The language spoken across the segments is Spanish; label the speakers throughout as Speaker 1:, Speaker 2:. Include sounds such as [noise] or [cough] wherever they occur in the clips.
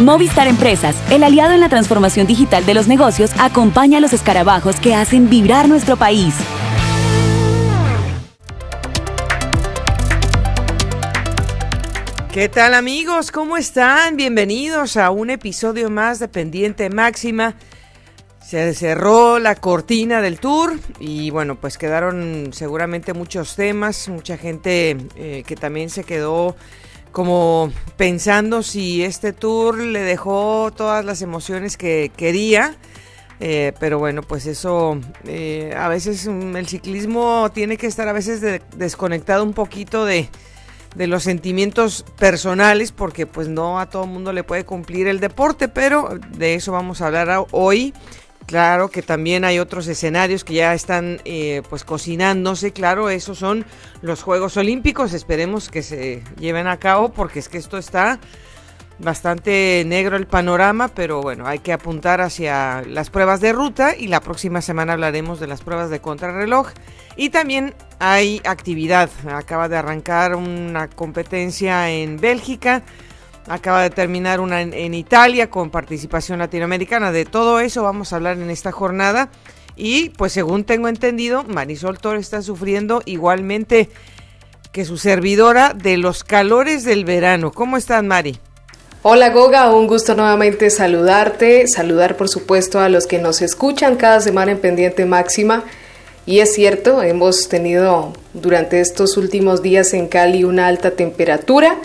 Speaker 1: Movistar Empresas, el aliado en la transformación digital de los negocios, acompaña a los escarabajos que hacen vibrar nuestro país.
Speaker 2: ¿Qué tal amigos? ¿Cómo están? Bienvenidos a un episodio más de Pendiente Máxima. Se cerró la cortina del tour y bueno, pues quedaron seguramente muchos temas, mucha gente eh, que también se quedó como pensando si este tour le dejó todas las emociones que quería. Eh, pero bueno, pues eso, eh, a veces mm, el ciclismo tiene que estar a veces desconectado un poquito de, de, los sentimientos personales, porque pues no a todo el mundo le puede cumplir el deporte, pero de eso vamos a hablar hoy. Claro que también hay otros escenarios que ya están eh, pues cocinándose, claro, esos son los Juegos Olímpicos, esperemos que se lleven a cabo porque es que esto está bastante negro el panorama, pero bueno, hay que apuntar hacia las pruebas de ruta y la próxima semana hablaremos de las pruebas de contrarreloj y también hay actividad, acaba de arrancar una competencia en Bélgica acaba de terminar una en, Italia con participación latinoamericana. De todo eso vamos a hablar en esta jornada. Y pues según tengo entendido, Marisol Torres está sufriendo igualmente que su servidora de los calores del verano. ¿Cómo estás, Mari?
Speaker 1: Hola Goga, un gusto nuevamente saludarte, saludar por supuesto a los que nos escuchan cada semana en Pendiente Máxima. Y es cierto, hemos tenido durante estos últimos días en Cali una alta temperatura,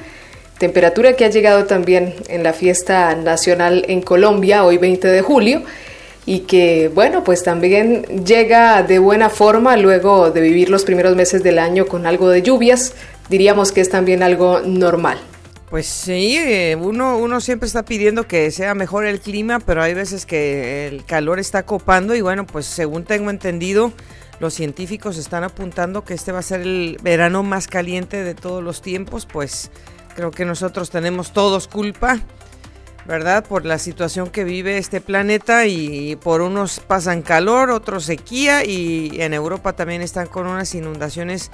Speaker 1: Temperatura que ha llegado también en la fiesta nacional en Colombia, hoy 20 de julio, y que, bueno, pues también llega de buena forma luego de vivir los primeros meses del año con algo de lluvias. Diríamos que es también algo normal.
Speaker 2: Pues sí, eh, uno, siempre está pidiendo que sea mejor el clima, pero hay veces que el calor está copando y bueno, pues según tengo entendido, los científicos están apuntando que este va a ser el verano más caliente de todos los tiempos, pues Creo que nosotros tenemos todos culpa, ¿verdad? Por la situación que vive este planeta y por unos pasan calor, otros sequía y en Europa también están con unas inundaciones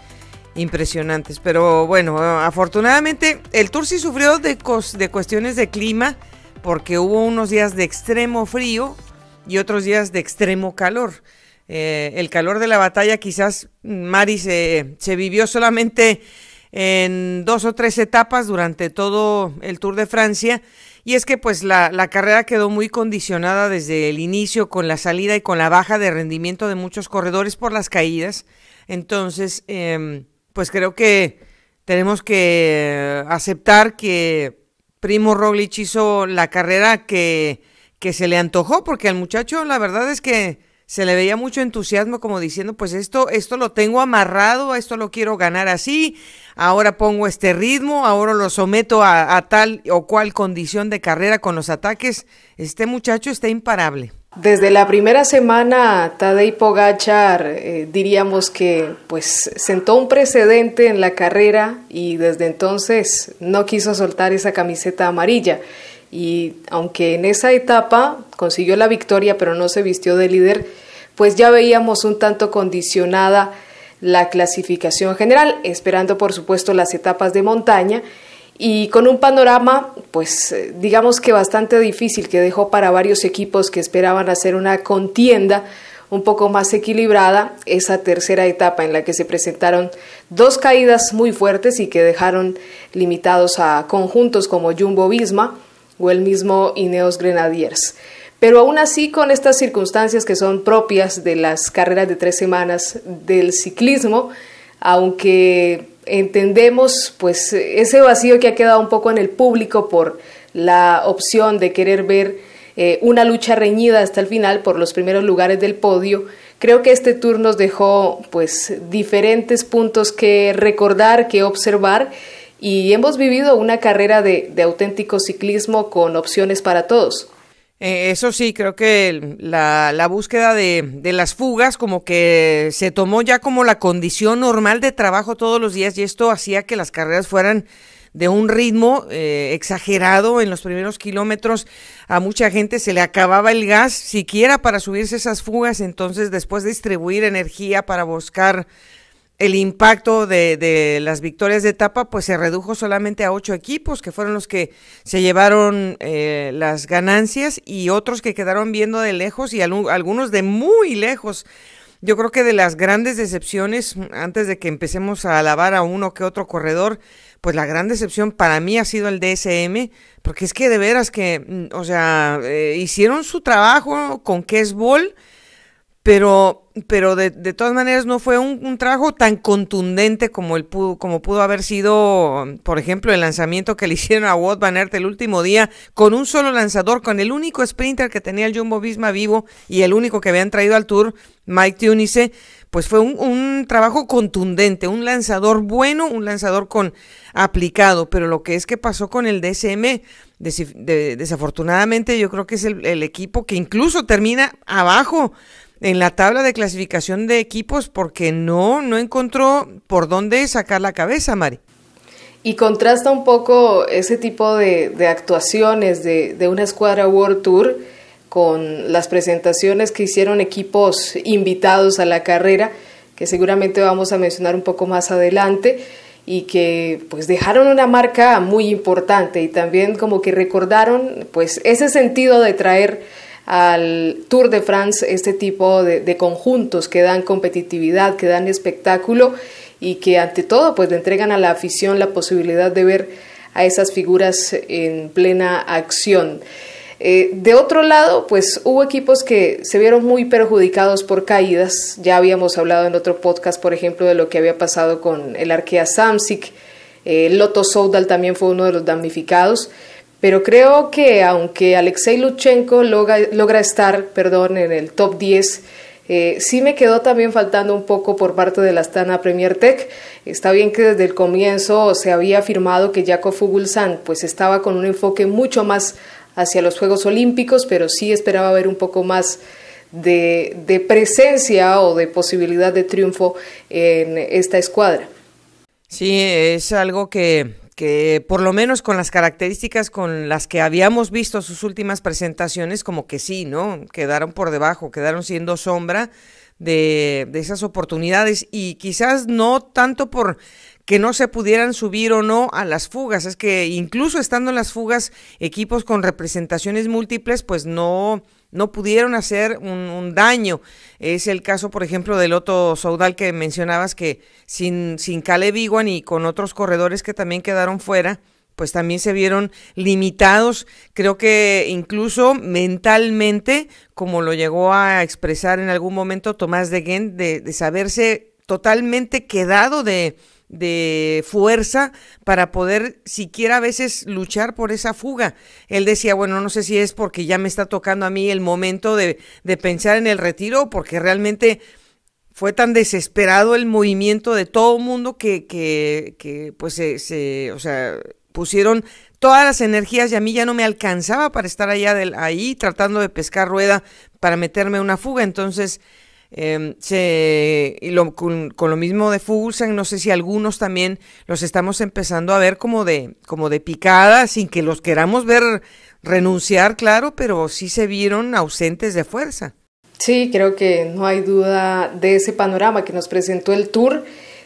Speaker 2: impresionantes. Pero bueno, afortunadamente el Tour sí sufrió de, de cuestiones de clima porque hubo unos días de extremo frío y otros días de extremo calor. Eh, el calor de la batalla quizás, Mari, se vivió solamente en dos o tres etapas durante todo el Tour de Francia. Y es que pues la, carrera quedó muy condicionada desde el inicio con la salida y con la baja de rendimiento de muchos corredores por las caídas. Entonces, em, pues creo que tenemos que aceptar que Primo Roglic hizo la carrera que, que se le antojó, porque al muchacho la verdad es que se le veía mucho entusiasmo como diciendo, pues esto, esto lo tengo amarrado, esto lo quiero ganar así, ahora pongo este ritmo, ahora lo someto a, tal o cual condición de carrera con los ataques. Este muchacho está imparable.
Speaker 1: Desde la primera semana, Tadej Pogachar, eh, diríamos que pues sentó un precedente en la carrera y desde entonces no quiso soltar esa camiseta amarilla y aunque en esa etapa consiguió la victoria pero no se vistió de líder, pues ya veíamos un tanto condicionada la clasificación general, esperando por supuesto las etapas de montaña y con un panorama, pues eh, digamos que bastante difícil que dejó para varios equipos que esperaban hacer una contienda un poco más equilibrada esa tercera etapa en la que se presentaron dos caídas muy fuertes y que dejaron limitados a conjuntos como Jumbo Visma o el mismo Ineos Grenadiers. Pero aún así, con estas circunstancias que son propias de las carreras de tres semanas del ciclismo, aunque entendemos pues ese vacío que ha quedado un poco en el público por la opción de querer ver eh, una lucha reñida hasta el final por los primeros lugares del podio, creo que este tour nos dejó pues diferentes puntos que recordar, que observar y hemos vivido una carrera de auténtico ciclismo con opciones para todos.
Speaker 2: Eh, eso sí, creo que la, búsqueda de, las fugas como que se tomó ya como la condición normal de trabajo todos los días y esto hacía que las carreras fueran de un ritmo eh, exagerado en los primeros kilómetros. A mucha gente se le acababa el gas siquiera para subirse esas fugas, entonces después de distribuir energía para buscar el impacto de, las victorias de etapa pues se redujo solamente a ocho equipos que fueron los que se llevaron eh, las ganancias y otros que quedaron viendo de lejos y algunos de muy lejos. Yo creo que de las grandes decepciones, antes de que empecemos a alabar a uno que otro corredor, pues la gran decepción para mí ha sido el DSM, porque es que de veras que, mm, o sea, eh, hicieron su trabajo con Kesbol, pero pero de, de, todas maneras no fue un, un, trabajo tan contundente como, el pudo, como pudo haber sido, por ejemplo, el lanzamiento que le [laughs] hicieron a Watt Van el último día con un solo lanzador, con el único sprinter que tenía el Jumbo Visma vivo y el único que habían traído al Tour, Mike Tunise pues fue un, trabajo contundente, un lanzador bueno, un lanzador con aplicado, pero lo que es que pasó con el DSM, desafortunadamente yo creo que es el equipo que incluso termina abajo en la tabla de clasificación de equipos porque no, no encontró por dónde sacar la cabeza, Mari.
Speaker 1: Y contrasta un poco ese tipo de, de actuaciones de, de, una escuadra World Tour con las presentaciones que hicieron equipos invitados a la carrera, que seguramente vamos a mencionar un poco más adelante, y que pues dejaron una marca muy importante y también como que recordaron pues ese sentido de traer al Tour de France este tipo de, conjuntos que dan competitividad, que dan espectáculo y que ante todo pues le entregan a la afición la posibilidad de ver a esas figuras en plena acción. Eh, de otro lado, pues hubo equipos que se vieron muy perjudicados por caídas. Ya habíamos hablado en otro podcast, por ejemplo, de lo que había pasado con el Arkea Samsic. Eh, Lotto Soudal también fue uno de los damnificados. Pero creo que aunque Alexei Luchenko logra, estar perdón, en el top 10, eh, sí me quedó también faltando un poco por parte de la Astana Premier Tech. Está bien que desde el comienzo se había afirmado que Jacob Fuglsang pues estaba con un enfoque mucho más hacia los Juegos Olímpicos, pero sí esperaba ver un poco más de presencia o de posibilidad de triunfo en esta escuadra.
Speaker 2: Sí, es algo que, que por lo menos con las características con las que habíamos visto sus últimas presentaciones, como que sí, ¿no? Quedaron por debajo, quedaron siendo sombra de, de esas oportunidades y quizás no tanto por que no se pudieran subir o no a las fugas. Es que incluso estando en las fugas, equipos con representaciones múltiples, pues no, no pudieron hacer un, daño. Es el caso, por ejemplo, del otro Saudal que mencionabas que sin, sin Caleb Iguan y con otros corredores que también quedaron fuera, pues también se vieron limitados, creo que incluso mentalmente, como lo llegó a expresar en algún momento Tomás de Gent, de saberse totalmente quedado de, de fuerza para poder siquiera a veces luchar por esa fuga. Él decía, bueno, no sé si es porque ya me está tocando a mí el momento de, pensar en el retiro, porque realmente fue tan desesperado el movimiento de todo mundo que, que, que pues se, se, o sea, pusieron todas las energías y a mí ya no me alcanzaba para estar allá de ahí tratando de pescar rueda para meterme una fuga. Entonces, Em, se, y lo, con, lo mismo de Fuglsang, no sé si algunos también los estamos empezando a ver como de, como de picada, sin que los queramos ver renunciar, claro, pero sí se vieron ausentes de fuerza.
Speaker 1: Sí, creo que no hay duda de ese panorama que nos presentó el Tour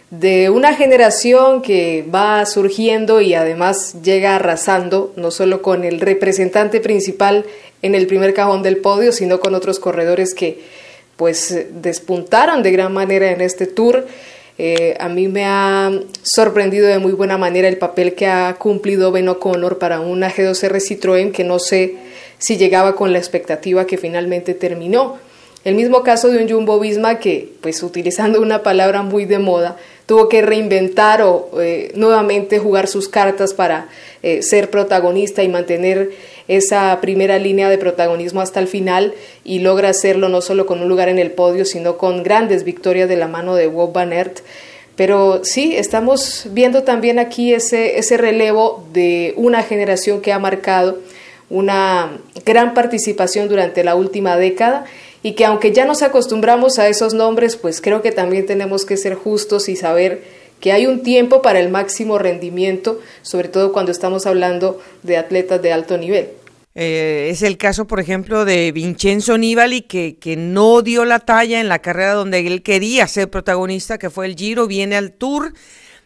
Speaker 1: de una generación que va surgiendo y además llega arrasando, no solo con el representante principal en el primer cajón del podio, sino con otros corredores que pues eh, despuntaron de gran manera en este tour. Eh, a mí me ha sorprendido de muy buena manera el papel que ha cumplido Ben O'Connor para un G2R Citroën que no sé si llegaba con la expectativa que finalmente terminó. El mismo caso de un Jumbo Bisma que, pues utilizando una palabra muy de moda, tuvo que reinventar o eh, nuevamente jugar sus cartas para ser protagonista y mantener esa primera línea de protagonismo hasta el final y logra hacerlo no solo con un lugar en el podio, sino con grandes victorias de la mano de Bob Van Pero sí, estamos viendo también aquí ese, ese relevo de una generación que ha marcado una gran participación durante la última década y que aunque ya nos acostumbramos a esos nombres, pues creo que también tenemos que ser justos y saber que hay un tiempo para el máximo rendimiento, sobre todo cuando estamos hablando de atletas de alto nivel.
Speaker 2: Eh, es el caso, por ejemplo, de Vincenzo Nibali, que, que no dio la talla en la carrera donde él quería ser protagonista, que fue el Giro, viene al Tour,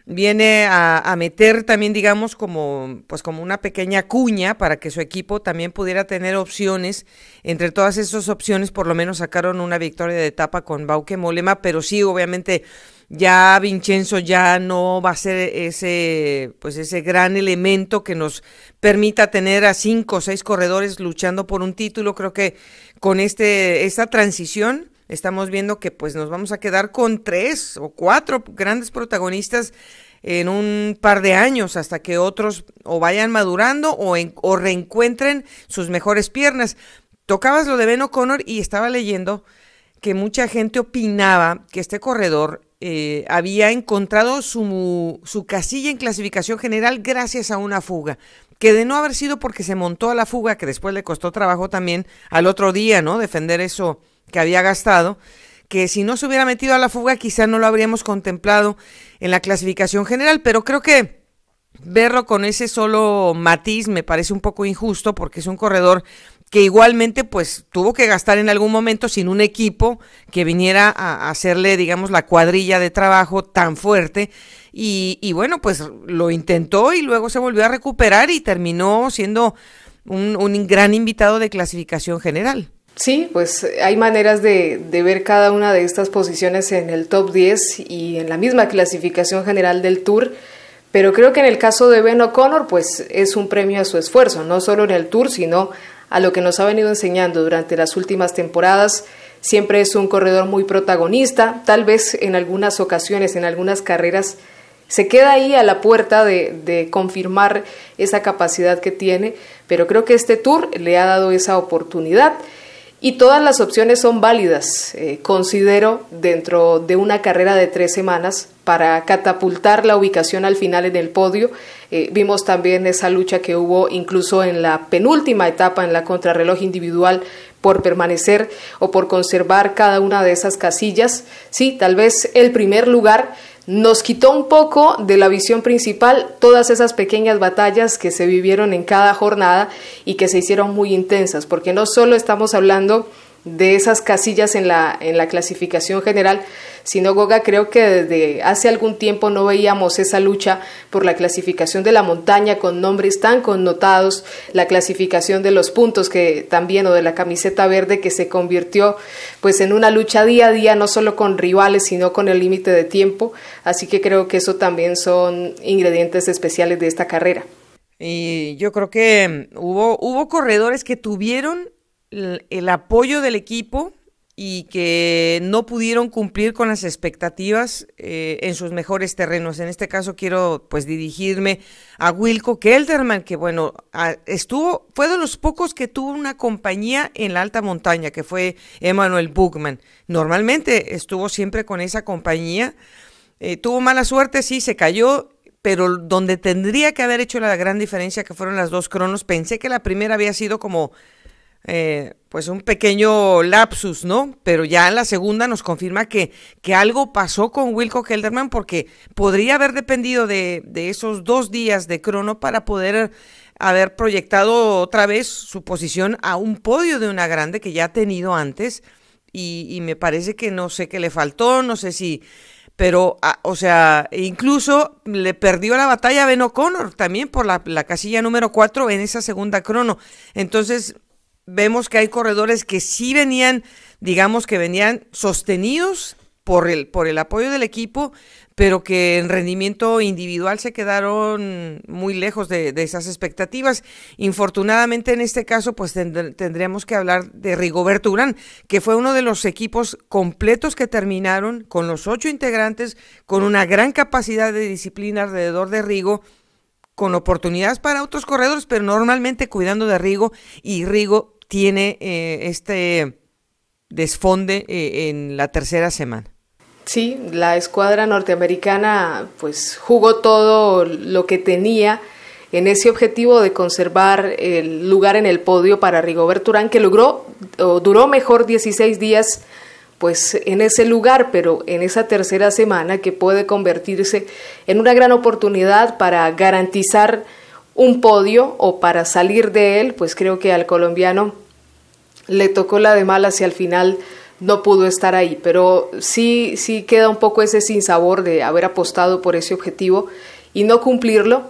Speaker 2: viene a, meter también, digamos, como, pues como una pequeña cuña para que su equipo también pudiera tener opciones. Entre todas esas opciones, por lo menos sacaron una victoria de etapa con Bauke Molema, pero sí, obviamente ya Vincenzo ya no va a ser ese, pues ese gran elemento que nos permita tener a cinco o seis corredores luchando por un título. Creo que con este, esta transición estamos viendo que pues nos vamos a quedar con tres o cuatro grandes protagonistas en un par de años hasta que otros o vayan madurando o, o reencuentren sus mejores piernas. Tocabas lo de Ben O'Connor y estaba leyendo que mucha gente opinaba que este corredor eh, había encontrado su, su casilla en clasificación general gracias a una fuga que de no haber sido porque se montó a la fuga, que después le costó trabajo también al otro día, ¿no? Defender eso que había gastado, que si no se hubiera metido a la fuga quizá no lo habríamos contemplado en la clasificación general, pero creo que verlo con ese solo matiz me parece un poco injusto porque es un corredor que igualmente pues tuvo que gastar en algún momento sin un equipo que viniera a hacerle, digamos, la cuadrilla de trabajo tan fuerte. Y, bueno, pues lo intentó y luego se volvió a recuperar y terminó siendo un, gran invitado de clasificación general.
Speaker 1: Sí, pues hay maneras de, de, ver cada una de estas posiciones en el top 10 y en la misma clasificación general del Tour, pero creo que en el caso de Ben O'Connor, pues es un premio a su esfuerzo, no solo en el Tour, sino a lo que nos ha venido enseñando durante las últimas temporadas. Siempre es un corredor muy protagonista, tal vez en algunas ocasiones, en algunas carreras, se queda ahí a la puerta de, confirmar esa capacidad que tiene, pero creo que este tour le ha dado esa oportunidad. Y todas las opciones son válidas, eh, considero, dentro de una carrera de tres semanas para catapultar la ubicación al final en el podio. Eh, vimos también esa lucha que hubo incluso en la penúltima etapa, en la contrarreloj individual, por permanecer o por conservar cada una de esas casillas. Sí, tal vez el primer lugar nos quitó un poco de la visión principal todas esas pequeñas batallas que se vivieron en cada jornada y que se hicieron muy intensas, porque no solo estamos hablando de esas casillas en la, en la clasificación general. Goga, creo que desde hace algún tiempo no veíamos esa lucha por la clasificación de la montaña con nombres tan connotados, la clasificación de los puntos que también o de la camiseta verde que se convirtió pues en una lucha día a día no solo con rivales sino con el límite de tiempo, así que creo que eso también son ingredientes especiales de esta carrera.
Speaker 2: Y yo creo que hubo, hubo corredores que tuvieron el, apoyo del equipo y que no pudieron cumplir con las expectativas eh, en sus mejores terrenos. En este caso quiero pues dirigirme a Wilco Kelderman, que bueno, estuvo, fue de los pocos que tuvo una compañía en la alta montaña, que fue Emanuel Buchman. Normalmente estuvo siempre con esa compañía. Eh, tuvo mala suerte, sí, se cayó, pero donde tendría que haber hecho la gran diferencia, que fueron las dos cronos, pensé que la primera había sido como eh, pues un pequeño lapsus, ¿no? Pero ya en la segunda nos confirma que, que algo pasó con Wilco Kelderman porque podría haber dependido de, de esos dos días de crono para poder haber proyectado otra vez su posición a un podio de una grande que ya ha tenido antes y, me parece que no sé qué le faltó, no sé si pero, ah, o sea, incluso le perdió la batalla a Ben O'Connor también por la, la casilla número 4 en esa segunda crono. Entonces, vemos que hay corredores que sí venían, digamos que venían sostenidos por el, por el apoyo del equipo, pero que en rendimiento individual se quedaron muy lejos de, esas expectativas. Infortunadamente en este caso, pues tendríamos que hablar de Rigoberto Urán, que fue uno de los equipos completos que terminaron con los ocho integrantes, con una gran capacidad de disciplina alrededor de Rigo con oportunidades para otros corredores, pero normalmente cuidando de Rigo y Rigo tiene eh, este desfonde eh, en la tercera semana.
Speaker 1: Sí, la escuadra norteamericana pues jugó todo lo que tenía en ese objetivo de conservar el lugar en el podio para Rigobert Urán, que logró o duró mejor 16 días pues en ese lugar, pero en esa tercera semana que puede convertirse en una gran oportunidad para garantizar un podio o para salir de él, pues creo que al colombiano le tocó la de mal y al final no pudo estar ahí, pero sí, sí queda un poco ese sinsabor de haber apostado por ese objetivo y no cumplirlo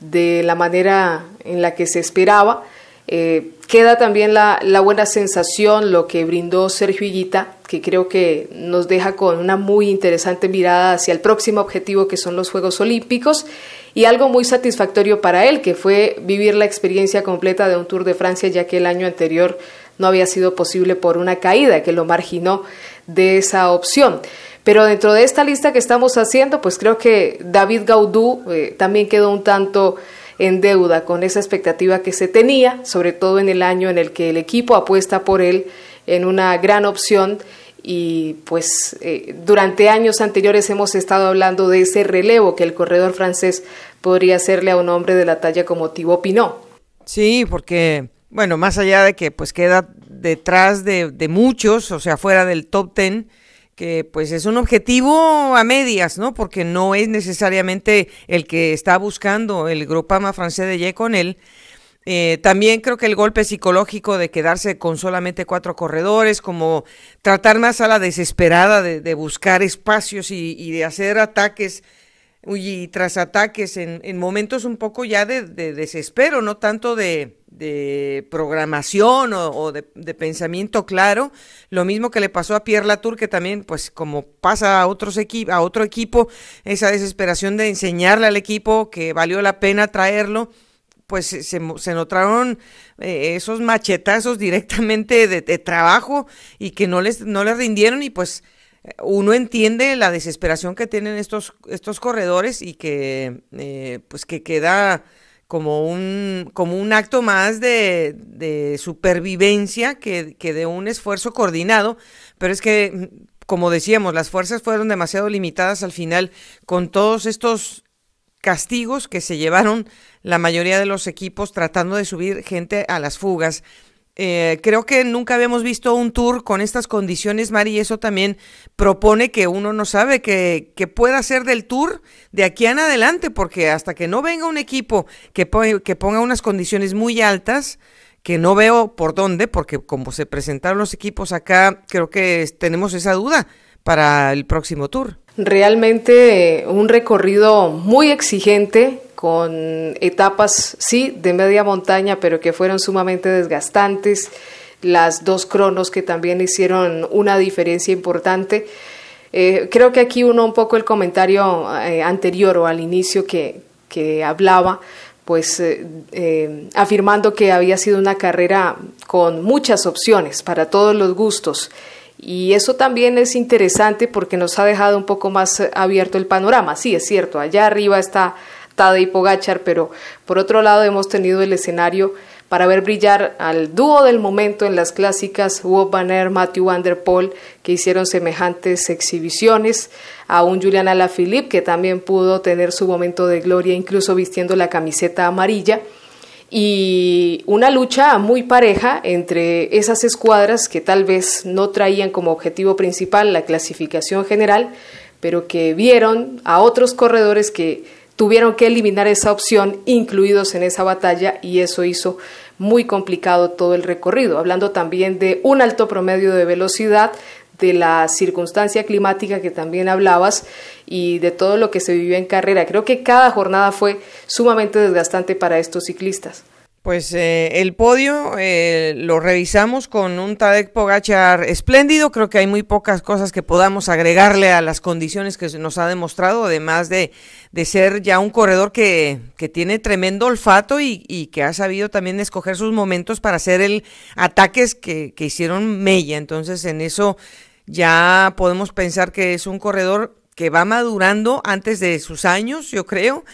Speaker 1: de la manera en la que se esperaba. Eh, queda también la, la, buena sensación, lo que brindó Sergio Higuita, que creo que nos deja con una muy interesante mirada hacia el próximo objetivo que son los Juegos Olímpicos y algo muy satisfactorio para él, que fue vivir la experiencia completa de un Tour de Francia, ya que el año anterior no había sido posible por una caída que lo marginó de esa opción. Pero dentro de esta lista que estamos haciendo, pues creo que David Gaudú eh, también quedó un tanto en deuda con esa expectativa que se tenía, sobre todo en el año en el que el equipo apuesta por él en una gran opción y pues eh, durante años anteriores hemos estado hablando de ese relevo que el corredor francés podría hacerle a un hombre de la talla como Thibaut Pinot. Sí,
Speaker 2: porque bueno, más allá de que pues queda detrás de, muchos, o sea, fuera del top ten, que pues es un objetivo a medias, ¿no? Porque no es necesariamente el que está buscando el Grupama francés de Ye con él, eh, también creo que el golpe psicológico de quedarse con solamente cuatro corredores, como tratar más a la desesperada de, buscar espacios y, de hacer ataques y tras ataques en, momentos un poco ya de, desespero, no tanto de, programación o, de, pensamiento claro, lo mismo que le pasó a Pierre Latour, que también, pues como pasa a, otros a otro equipo, esa desesperación de enseñarle al equipo que valió la pena traerlo pues se, se notaron eh, esos machetazos directamente de, trabajo y que no les, no les rindieron y pues uno entiende la desesperación que tienen estos, estos corredores y que eh, pues que queda como un, como un acto más de, supervivencia que, que, de un esfuerzo coordinado, pero es que, como decíamos, las fuerzas fueron demasiado limitadas al final con todos estos castigos que se llevaron la mayoría de los equipos tratando de subir gente a las fugas. Eh, creo que nunca habíamos visto un tour con estas condiciones, Mari, y eso también propone que uno no sabe qué pueda ser del tour de aquí en adelante, porque hasta que no venga un equipo que, que ponga unas condiciones muy altas, que no veo por dónde, porque como se presentaron los equipos acá, creo que tenemos esa duda para el próximo tour
Speaker 1: realmente eh, un recorrido muy exigente con etapas, sí, de media montaña, pero que fueron sumamente desgastantes. Las dos cronos que también hicieron una diferencia importante. Eh, creo que aquí uno un poco el comentario eh, anterior o al inicio que, hablaba, pues afirmando que había sido una carrera con muchas opciones para todos los gustos y eso también es interesante porque nos ha dejado un poco más eh, abierto el panorama. Sí, es cierto, allá arriba está Tadej Pogachar, pero por otro lado hemos tenido el escenario para ver brillar al dúo del momento en las clásicas Who Banner, Matthew Van Der Poel, que hicieron semejantes exhibiciones, a un Julian Alaphilippe, que también pudo tener su momento de gloria, incluso vistiendo la camiseta amarilla, y una lucha muy pareja entre esas escuadras que tal vez no traían como objetivo principal la clasificación general, pero que vieron a otros corredores que tuvieron que eliminar esa opción incluidos en esa batalla y eso hizo muy complicado todo el recorrido, hablando también de un alto promedio de velocidad, de la circunstancia climática que también hablabas y de todo lo que se vivió en carrera. Creo que cada jornada fue sumamente desgastante para estos ciclistas.
Speaker 2: Pues eh, el podio eh, lo revisamos con un Tadek Pogachar espléndido. Creo que hay muy pocas cosas que podamos agregarle a las condiciones que nos ha demostrado, además de, ser ya un corredor que, tiene tremendo olfato y, que ha sabido también escoger sus momentos para hacer el ataques que, que hicieron Mella. Entonces, en eso ya podemos pensar que es un corredor que va madurando antes de sus años, yo creo,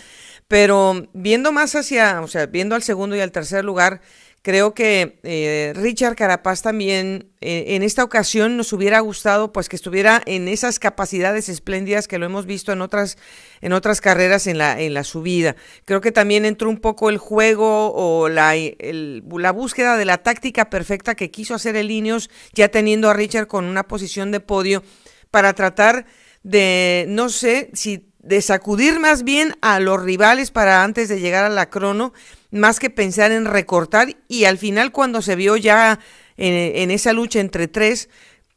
Speaker 2: pero viendo más hacia, o sea, viendo al segundo y al tercer lugar, Creo que eh, Richard Carapaz también eh, en esta ocasión nos hubiera gustado pues que estuviera en esas capacidades espléndidas que lo hemos visto en otras en otras carreras en la en la subida. Creo que también entró un poco el juego o la, la búsqueda de la táctica perfecta que quiso hacer el Ineos ya teniendo a Richard con una posición de podio para tratar de no sé si de sacudir más bien a los rivales para antes de llegar a la crono, más que pensar en recortar. Y al final cuando se vio ya en, esa lucha entre tres,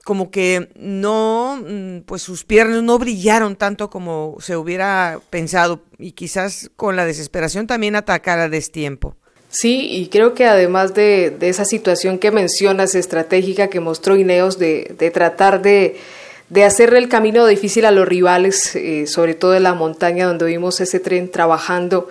Speaker 2: como que no, mm, pues sus piernas no brillaron tanto como se hubiera pensado y quizás con la desesperación también atacar a destiempo.
Speaker 1: Sí, y creo que además de, esa situación que mencionas estratégica que mostró Ineos de tratar de de hacerle el camino difícil a los rivales, eh, sobre todo en la montaña donde vimos ese tren trabajando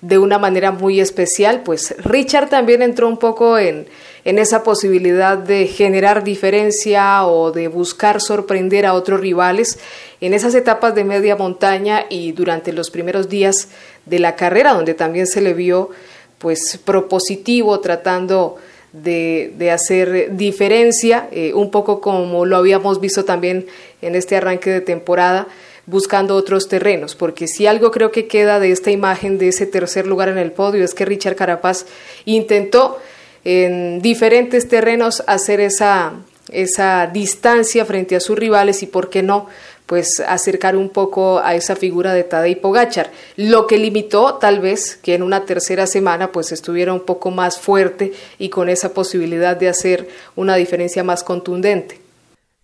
Speaker 1: de una manera muy especial, pues Richard también entró un poco en, en esa posibilidad de generar diferencia o de buscar sorprender a otros rivales en esas etapas de media montaña y durante los primeros días de la carrera, donde también se le vio pues propositivo tratando de, hacer diferencia, eh, un poco como lo habíamos visto también en este arranque de temporada buscando otros terrenos, porque si algo creo que queda de esta imagen de ese tercer lugar en el podio es que Richard Carapaz intentó en diferentes terrenos hacer esa, esa distancia frente a sus rivales y, ¿por qué no?, pues acercar un poco a esa figura de Tadej Pogachar, lo que limitó tal vez que en una tercera semana pues estuviera un poco más fuerte y con esa posibilidad de hacer una diferencia más contundente.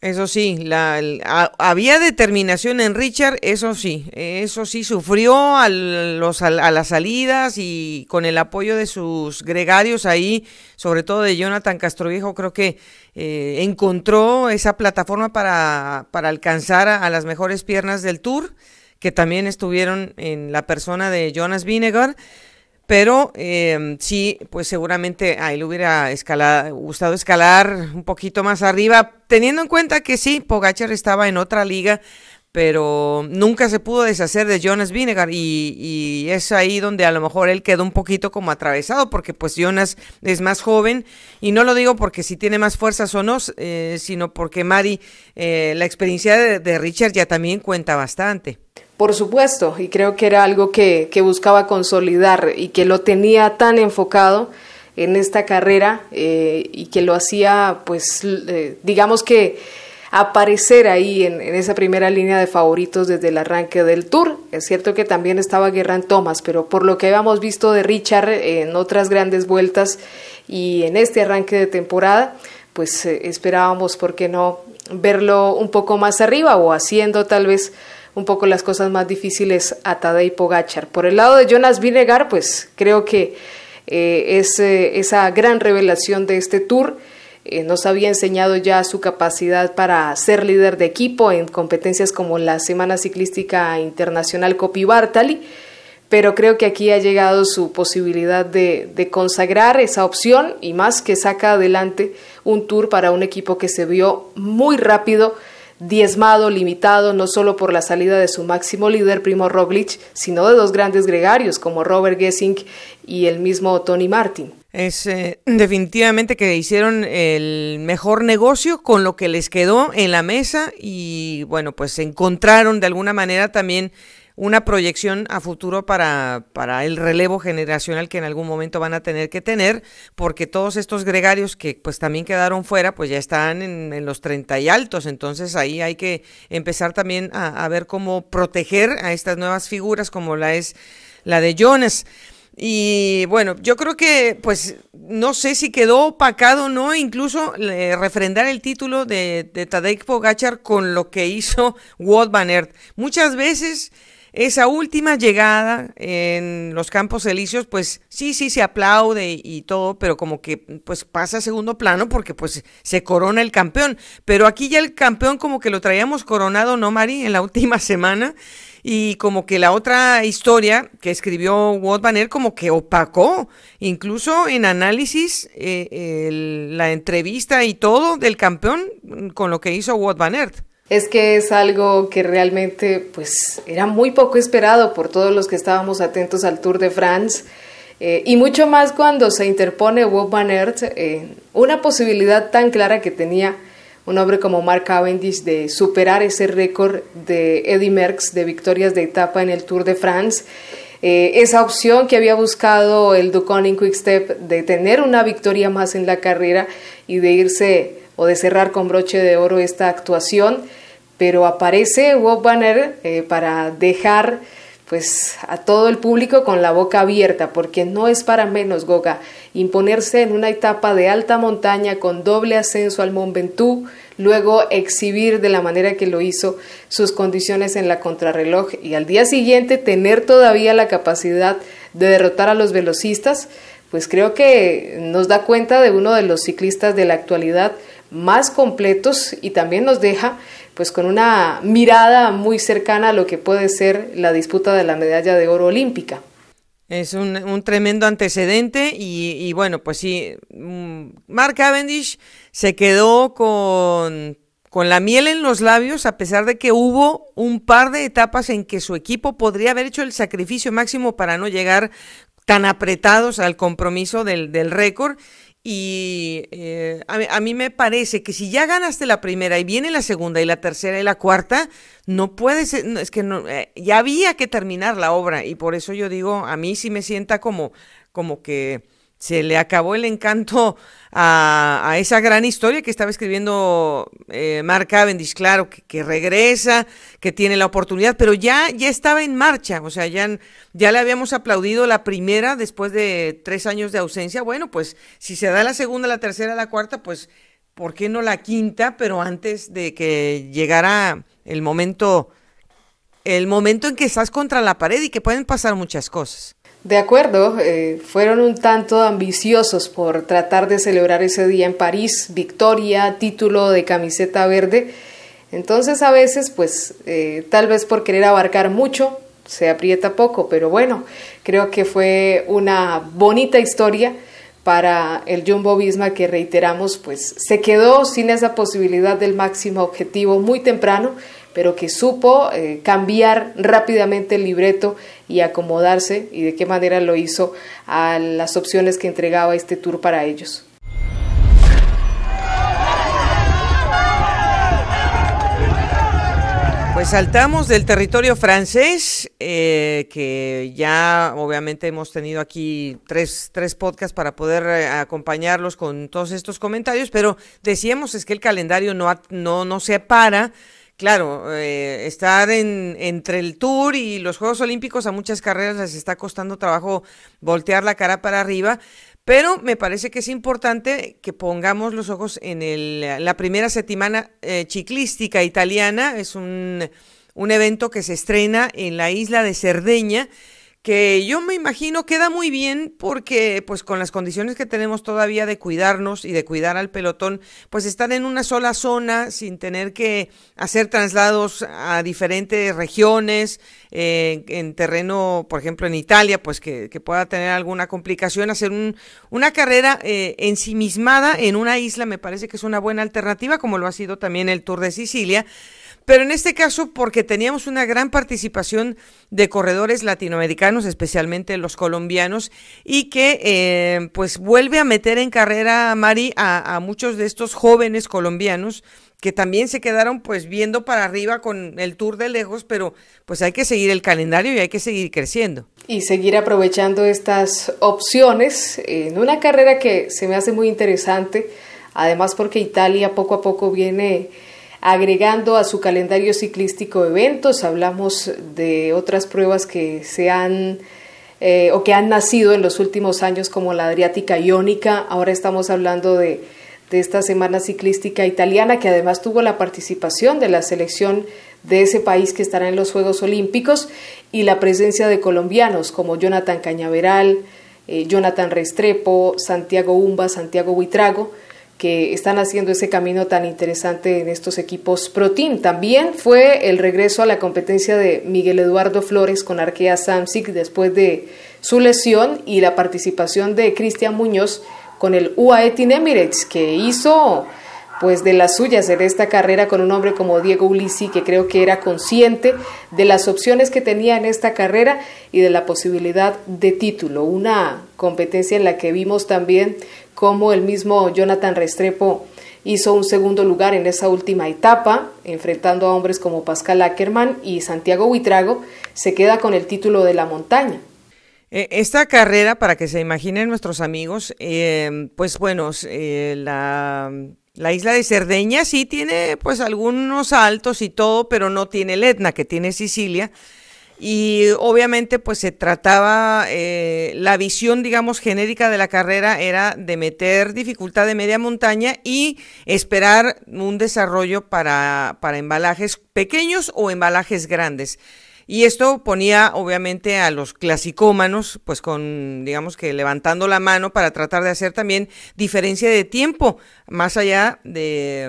Speaker 1: Eso
Speaker 2: sí, la, había determinación en Richard, eso sí, eso sí, sufrió a, los, a, las salidas y con el apoyo de sus gregarios ahí, sobre todo de Jonathan Castroviejo, creo que eh, encontró esa plataforma para, para alcanzar a, las mejores piernas del Tour, que también estuvieron en la persona de Jonas Vinegar pero em, sí, pues seguramente a él hubiera gustado escalar un poquito más arriba, teniendo en cuenta que sí, Pogachar estaba en otra liga, pero nunca se pudo deshacer de Jonas Vinegar y, es ahí donde a lo mejor él quedó un poquito como atravesado porque pues Jonas es más joven y no lo digo porque si tiene más fuerzas o no, eh, sino porque Mari, eh, la experiencia de Richard ya también cuenta bastante
Speaker 1: por supuesto, y creo que era algo que, buscaba consolidar y que lo tenía tan enfocado en esta carrera eh, y que lo hacía, pues, eh, digamos que aparecer ahí en, esa primera línea de favoritos desde el arranque del tour. Es cierto que también estaba Guerrán Thomas, pero por lo que habíamos visto de Richard eh, en otras grandes vueltas y en este arranque de temporada, pues esperábamos, ¿por qué no?, verlo un poco más arriba o haciendo tal vez un poco las cosas más difíciles a Tadej Pogachar. Por el lado de Jonas Vinegar, pues creo que eh, es eh, esa gran revelación de este tour. Eh, nos había enseñado ya su capacidad para ser líder de equipo en competencias como la Semana Ciclística Internacional Copi pero creo que aquí ha llegado su posibilidad de consagrar esa opción y más que saca adelante un tour para un equipo que se vio muy rápido diezmado, limitado, no solo por la salida de su máximo líder, Primo Roglic, sino de dos grandes gregarios como Robert Gessing y el mismo Tony Martin. Es eh,
Speaker 2: definitivamente que hicieron el mejor negocio con lo que les quedó en la mesa y bueno, pues encontraron de alguna manera también una proyección a futuro para, el relevo generacional que en algún momento van a tener que tener, porque todos estos gregarios que pues también quedaron fuera, pues ya están en, los 30 y altos, entonces ahí hay que empezar también a, ver cómo proteger a estas nuevas figuras como la es la de Jones. Y bueno, yo creo que, pues, no sé si quedó opacado o no, incluso eh, refrendar el título de, de Tadej Pogachar con lo que hizo Wout Van Muchas veces esa última llegada en los Campos Elíseos, pues sí, sí, se aplaude y todo, pero como que pues pasa a segundo plano porque pues se corona el campeón. Pero aquí ya el campeón como que lo traíamos coronado, ¿no, Mari? En la [laughs] última semana. Y como que la otra historia que escribió Van Banner como que opacó, incluso en análisis, eh, la entrevista y todo del campeón con lo que hizo Van
Speaker 1: Banner es que es algo que realmente pues era muy poco esperado por todos los que estábamos atentos al Tour de France eh, y mucho más cuando se interpone Bob Van una posibilidad tan clara que tenía un hombre como Mark Cavendish de superar ese récord de Eddie Merckx de victorias de etapa en el Tour de France. Eh, esa opción que había buscado el Ducon en Quickstep de tener una victoria más en la carrera y de irse o de cerrar con broche de oro esta actuación pero aparece Bob Banner eh, para dejar pues a todo el público con la boca abierta, porque no es para menos Goga imponerse en una etapa de alta montaña con doble ascenso al Mont Ventoux, luego exhibir de la manera que lo hizo sus condiciones en la contrarreloj y al día siguiente tener todavía la capacidad de derrotar a los velocistas, pues creo que nos da cuenta de uno de los ciclistas de la actualidad más completos y también nos deja pues con una mirada muy cercana a lo que puede ser la disputa de la medalla de oro olímpica.
Speaker 2: Es un, tremendo antecedente y, bueno, pues sí, mm, Mark Cavendish se quedó con, con la miel en los labios a pesar de que hubo un par de etapas en que su equipo podría haber hecho el sacrificio máximo para no llegar tan apretados al compromiso del, del récord y eh, a, mí me parece que si ya ganaste la primera y viene la segunda y la tercera y la cuarta, no puedes, es que no, eh, ya había que terminar la obra y por eso yo digo, a mí sí me sienta como, como que se le acabó el encanto a, esa gran historia que estaba escribiendo eh, Mark Cavendish, claro, que, regresa, que tiene la oportunidad, pero ya, ya estaba en marcha, o sea, ya, ya le habíamos aplaudido la primera después de tres años de ausencia, bueno, pues si se da la segunda, la tercera, la cuarta, pues, ¿por qué no la quinta? Pero antes de que llegara el momento, el momento en que estás contra la pared y que pueden pasar muchas cosas.
Speaker 1: De acuerdo, eh, fueron un tanto ambiciosos por tratar de celebrar ese día en París, victoria, título de camiseta verde. Entonces a veces, pues eh, tal vez por querer abarcar mucho, se aprieta poco, pero bueno, creo que fue una bonita historia para el Jumbo Visma que reiteramos, pues se quedó sin esa posibilidad del máximo objetivo muy temprano pero que supo eh, cambiar rápidamente el libreto y acomodarse y de qué manera lo hizo a las opciones que entregaba este tour para ellos.
Speaker 2: Pues saltamos del territorio francés, eh, que ya obviamente hemos tenido aquí tres, tres podcasts para poder eh, acompañarlos con todos estos comentarios, pero decíamos es que el calendario no, no, no se para claro, eh, estar entre el Tour y los Juegos Olímpicos a muchas carreras les está costando trabajo voltear la cara para arriba, pero me parece que es importante que pongamos los ojos en la primera semana eh, ciclística italiana, es un, un evento que se estrena en la isla de Cerdeña que yo me imagino queda muy bien porque pues con las condiciones que tenemos todavía de cuidarnos y de cuidar al pelotón, pues estar en una sola zona sin tener que hacer traslados a diferentes regiones, eh, en terreno, por ejemplo, en Italia, pues que, pueda tener alguna complicación, hacer una carrera eh, ensimismada en una isla me parece que es una buena alternativa, como lo ha sido también el Tour de Sicilia. Pero en este caso, porque teníamos una gran participación de corredores latinoamericanos, especialmente los colombianos, y que eh, pues vuelve a meter en carrera, Mari, a, a muchos de estos jóvenes colombianos que también se quedaron pues viendo para arriba con el tour de lejos, pero pues hay que seguir el calendario y hay que seguir
Speaker 1: creciendo. Y seguir aprovechando estas opciones en una carrera que se me hace muy interesante, además porque Italia poco a poco viene agregando a su calendario ciclístico eventos. Hablamos de otras pruebas que se han eh, o que han nacido en los últimos años como la Adriática Iónica. Ahora estamos hablando de, esta semana ciclística italiana que además tuvo la participación de la selección de ese país que estará en los Juegos Olímpicos y la presencia de colombianos como Jonathan Cañaveral, eh, Jonathan Restrepo, Santiago Umba, Santiago Buitrago que están haciendo ese camino tan interesante en estos equipos Pro Team. También fue el regreso a la competencia de Miguel Eduardo Flores con Arkea Samsic después de su lesión y la participación de Cristian Muñoz con el UAE Team Emirates, que hizo pues de las suyas en esta carrera con un hombre como Diego Ulisi, que creo que era consciente de las opciones que tenía en esta carrera y de la posibilidad de título. Una competencia en la que vimos también como el mismo Jonathan Restrepo hizo un segundo lugar en esa última etapa, enfrentando a hombres como Pascal Ackerman y Santiago Buitrago, se queda con el título de la montaña.
Speaker 2: Eh, esta carrera, para que se imaginen nuestros amigos, em, pues bueno, eh, la, la, isla de Cerdeña sí tiene pues algunos altos y todo, pero no tiene el Etna que tiene Sicilia y obviamente pues se trataba, eh, la visión digamos genérica de la carrera era de meter dificultad de media montaña y esperar un desarrollo para, para embalajes pequeños o embalajes grandes. Y esto ponía obviamente a los clasicómanos, pues con, digamos que levantando la mano para tratar de hacer también diferencia de tiempo, más allá de,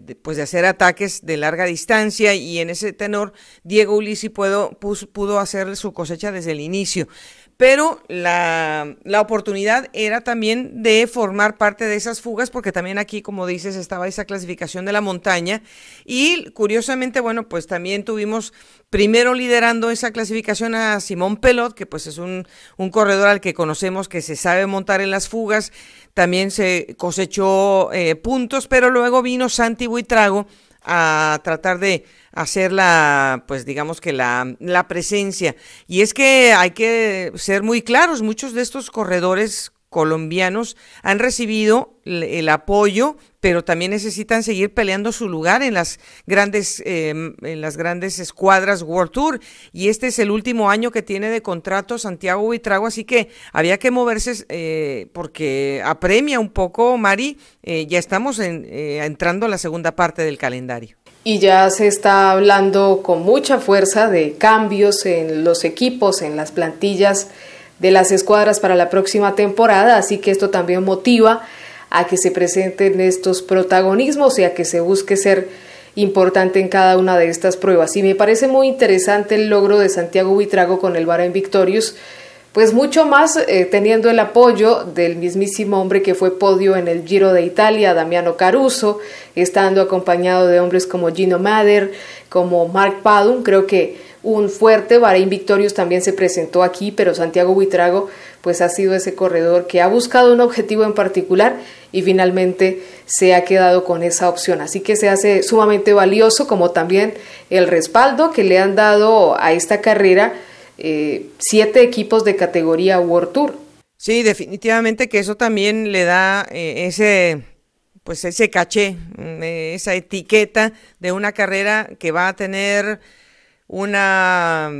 Speaker 2: de, pues de hacer ataques de larga distancia. Y en ese tenor, Diego Ulisi pudo, pudo hacer su cosecha desde el inicio pero la, oportunidad era también de formar parte de esas fugas, porque también aquí, como dices, estaba esa clasificación de la montaña. Y curiosamente, bueno, pues también tuvimos primero liderando esa clasificación a Simón Pelot, que pues es un, un corredor al que conocemos, que se sabe montar en las fugas, también se cosechó eh, puntos, pero luego vino Santi Buitrago a tratar de hacer la, pues digamos que la, presencia. Y es que hay que ser muy claros, muchos de estos corredores colombianos han recibido el apoyo, pero también necesitan seguir peleando su lugar en las grandes, em, en las grandes escuadras World Tour. Y este es el último año que tiene de contrato Santiago Buitrago, así que había que moverse eh, porque apremia un poco, Mari. Eh, ya estamos eh, entrando a la segunda parte del calendario
Speaker 1: y ya se está hablando con mucha fuerza de cambios en los equipos, en las plantillas de las escuadras para la próxima temporada, así que esto también motiva a que se presenten estos protagonismos y a que se busque ser importante en cada una de estas pruebas. Y me parece muy interesante el logro de Santiago Buitrago con el en Victorious, pues mucho más eh, teniendo el apoyo del mismísimo hombre que fue podio en el Giro de Italia, Damiano Caruso, estando acompañado de hombres como Gino Mader, como Mark Padum, creo que un fuerte Bahrein Victorious también se presentó aquí, pero Santiago Buitrago pues ha sido ese corredor que ha buscado un objetivo en particular y finalmente se ha quedado con esa opción. Así que se hace sumamente valioso como también el respaldo que le han dado a esta carrera eh, siete equipos de categoría World Tour.
Speaker 2: Sí, definitivamente que eso también le da eh, ese pues ese caché, mm, eh, esa etiqueta de una carrera que va a tener una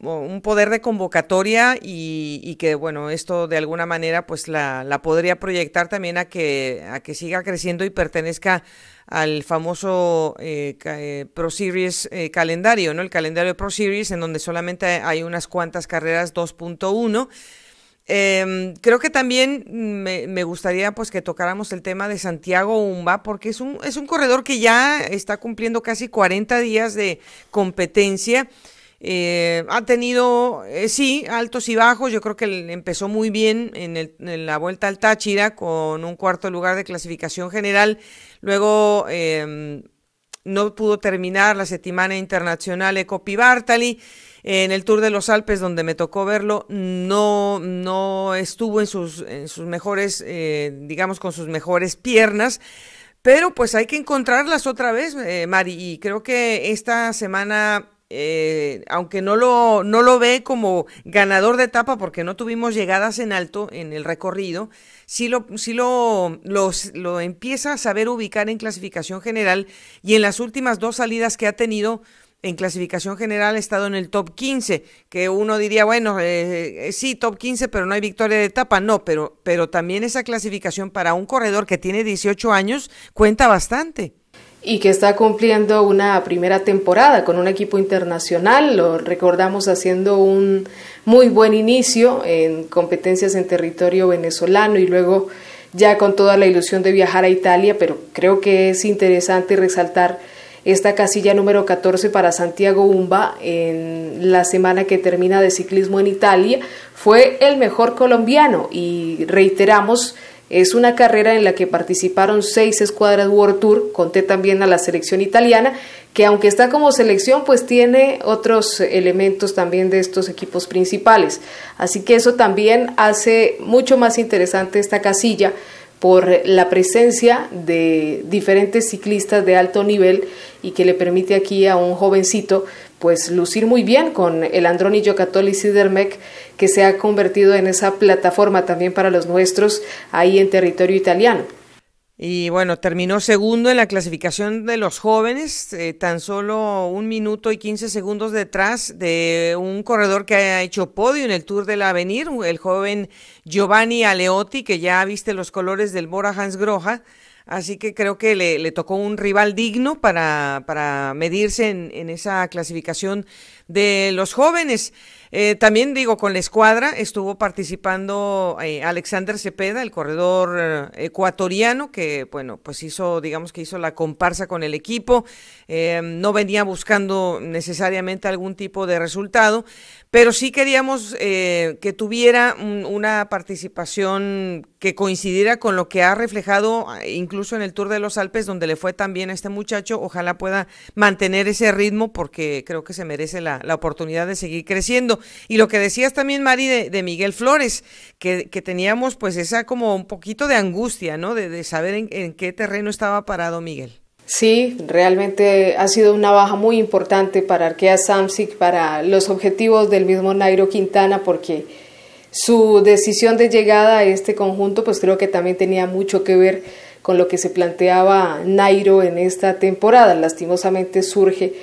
Speaker 2: un poder de convocatoria y, que, bueno, esto de alguna manera pues la, podría proyectar también a que, a que siga creciendo y pertenezca al famoso eh, eh Pro Series eh, calendario, ¿no? El calendario Pro Series en donde solamente hay unas cuantas carreras 2.1. Em, creo que también me, gustaría pues que tocáramos el tema de Santiago Umba, porque es un, es un corredor que ya está cumpliendo casi 40 días de competencia eh, ha tenido, eh, sí, altos y bajos. Yo creo que empezó muy bien en, la vuelta al Táchira con un cuarto lugar de clasificación general. Luego em, no pudo terminar la Semana Internacional Ecopi Bartali. En el Tour de los Alpes, donde me tocó verlo, no, no estuvo en sus, en sus mejores, eh, digamos, con sus mejores piernas. Pero pues hay que encontrarlas otra vez, Mari. Y creo que esta semana eh, aunque no lo, no lo ve como ganador de etapa porque no tuvimos llegadas en alto en el recorrido, sí lo, sí lo, empieza a saber ubicar en clasificación general y en las últimas dos salidas que ha tenido en clasificación general ha estado en el top 15, que uno diría, bueno, eh, eh, sí, top 15, pero no hay victoria de etapa. No, pero, pero también esa clasificación para un corredor que tiene 18 años cuenta bastante
Speaker 1: y que está cumpliendo una primera temporada con un equipo internacional. Lo recordamos haciendo un muy buen inicio en competencias en territorio venezolano y luego ya con toda la ilusión de viajar a Italia, pero creo que es interesante resaltar esta casilla número 14 para Santiago Umba en la semana que termina de ciclismo en Italia. Fue el mejor colombiano y reiteramos es una carrera en la que participaron seis escuadras World Tour, conté también a la selección italiana, que aunque está como selección, pues tiene otros elementos también de estos equipos principales. Así que eso también hace mucho más interesante esta casilla por la presencia de diferentes ciclistas de alto nivel y que le permite aquí a un jovencito pues lucir muy bien con el Androni giocattoli Sidermec, que se ha convertido en esa plataforma también para los nuestros ahí en territorio italiano.
Speaker 2: Y bueno, terminó segundo en la clasificación de los jóvenes, eh, tan solo un minuto y quince segundos detrás de un corredor que ha hecho podio en el Tour del Avenir, el joven Giovanni Aleotti, que ya viste los colores del Bora Hans Groja Así que creo que le, tocó un rival digno para, medirse en, esa clasificación de los jóvenes. Eh, también digo, con la escuadra estuvo participando eh, Alexander Cepeda, el corredor eh, ecuatoriano, que bueno, pues hizo, digamos que hizo la comparsa con el equipo. Em, no venía buscando necesariamente algún tipo de resultado, pero sí queríamos eh, que tuviera una participación que coincidiera con lo que ha reflejado eh, incluso en el Tour de los Alpes, donde le fue tan bien a este muchacho. Ojalá pueda mantener ese ritmo porque creo que se merece la, oportunidad de seguir creciendo. Y lo que decías también, Mari, de, Miguel Flores, que, teníamos pues esa como un poquito de angustia, ¿no? De, saber en qué terreno estaba parado Miguel.
Speaker 1: Sí, realmente ha sido una baja muy importante para Arkea Samsic, para los objetivos del mismo Nairo Quintana, porque su decisión de llegada a este conjunto, pues creo que también tenía mucho que ver con lo que se planteaba Nairo en esta temporada. Lastimosamente surge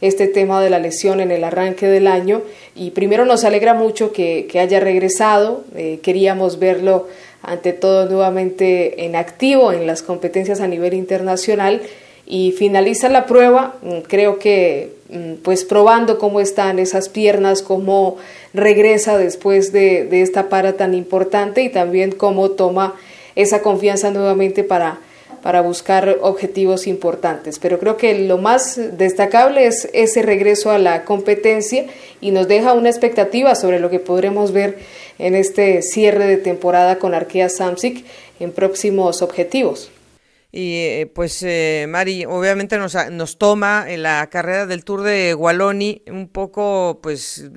Speaker 1: este tema de la lesión en el arranque del año y primero nos alegra mucho que, haya regresado, eh, queríamos verlo ante todo nuevamente en activo en las competencias a nivel internacional y finaliza la prueba, mm, creo que mm, pues probando cómo están esas piernas, cómo regresa después de, esta para tan importante y también cómo toma esa confianza nuevamente para, para buscar objetivos importantes. Pero creo que lo más destacable es ese regreso a la competencia y nos deja una expectativa sobre lo que podremos ver en este cierre de temporada con Arkea Samsic en próximos objetivos.
Speaker 2: Y eh, pues eh, Mari, obviamente nos, nos toma en la carrera del Tour de Gualoni, un poco, pues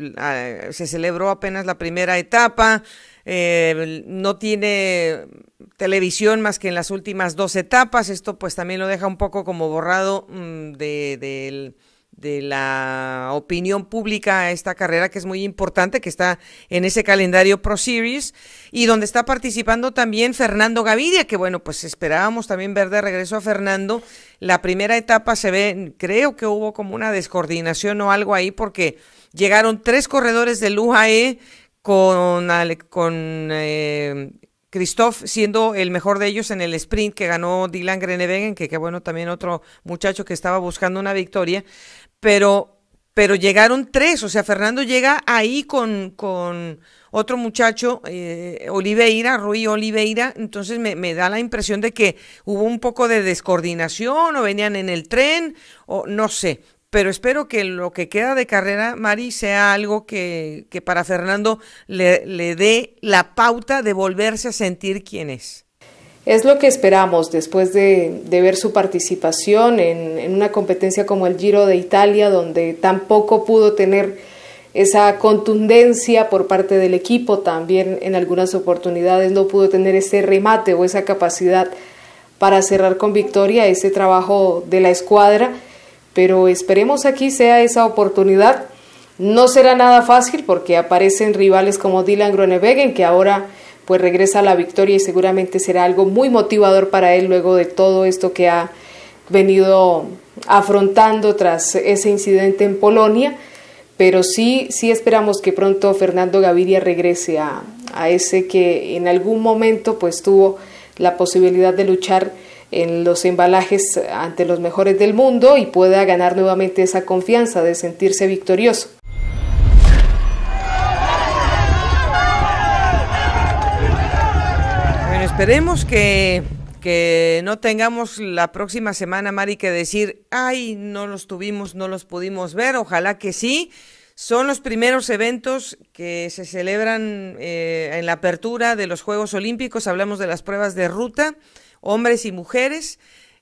Speaker 2: se celebró apenas la primera etapa, eh, no tiene televisión más que en las últimas dos etapas, esto pues también lo deja un poco como borrado mm, del de la opinión pública a esta carrera que es muy importante, que está en ese calendario Pro Series y donde está participando también Fernando Gaviria, que bueno, pues esperábamos también ver de regreso a Fernando. La primera etapa se ve, creo que hubo como una descoordinación o algo ahí porque llegaron tres corredores del UAE con, con eh, Christoph siendo el mejor de ellos en el sprint que ganó Dylan Grenewegen, que qué bueno también otro muchacho que estaba buscando una victoria, pero, pero llegaron tres, o sea, Fernando llega ahí con, otro muchacho, eh, Oliveira, Rui Oliveira, entonces me, da la impresión de que hubo un poco de descoordinación o venían en el tren o no sé. Pero espero que lo que queda de carrera, Mari, sea algo que, que para Fernando le, le dé la pauta de volverse a sentir quién es.
Speaker 1: Es lo que esperamos después de, ver su participación en, en, una competencia como el Giro de Italia, donde tampoco pudo tener esa contundencia por parte del equipo, también en algunas oportunidades no pudo tener ese remate o esa capacidad para cerrar con victoria ese trabajo de la escuadra, pero esperemos aquí sea esa oportunidad. No será nada fácil porque aparecen rivales como Dylan Groenewegen, que ahora pues regresa a la victoria y seguramente será algo muy motivador para él luego de todo esto que ha venido afrontando tras ese incidente en Polonia. Pero sí, sí esperamos que pronto Fernando Gaviria regrese a, a ese que en algún momento pues tuvo la posibilidad de luchar en los embalajes ante los mejores del mundo y pueda ganar nuevamente esa confianza de sentirse victorioso.
Speaker 2: Esperemos que, que no tengamos la próxima semana, Mari, que decir, ay, no los tuvimos, no los pudimos ver, ojalá que sí. Son los primeros eventos que se celebran eh, en la apertura de los Juegos Olímpicos. Hablamos de las pruebas de ruta, hombres y mujeres,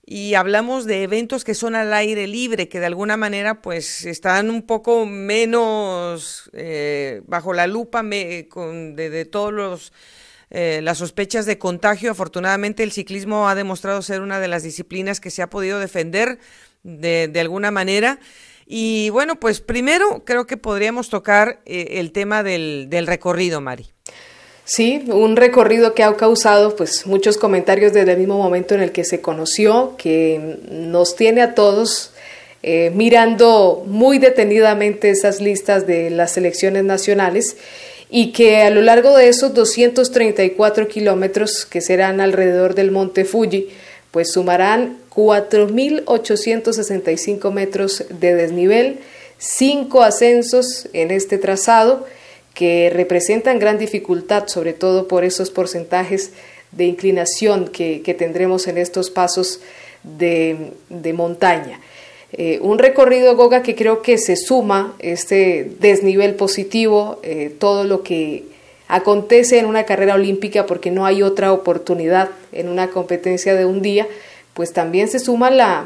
Speaker 2: y hablamos de eventos que son al aire libre, que de alguna manera pues están un poco menos eh, bajo la lupa me, de todos los eh, las sospechas de contagio. Afortunadamente el ciclismo ha demostrado ser una de las disciplinas que se ha podido defender de, alguna manera. Y bueno, pues primero creo que podríamos tocar eh, el tema del, recorrido, Mari.
Speaker 1: Sí, un recorrido que ha causado pues muchos comentarios desde el mismo momento en el que se conoció, que nos tiene a todos eh, mirando muy detenidamente esas listas de las selecciones nacionales y que a lo largo de esos 234 kilómetros que serán alrededor del monte Fuji, pues sumarán 4.865 metros de desnivel, cinco ascensos en este trazado que representan gran dificultad, sobre todo por esos porcentajes de inclinación que, tendremos en estos pasos de montaña. Eh, un recorrido Goga que creo que se suma este desnivel positivo, eh, todo lo que acontece en una carrera olímpica porque no hay otra oportunidad en una competencia de un día, pues también se suma la,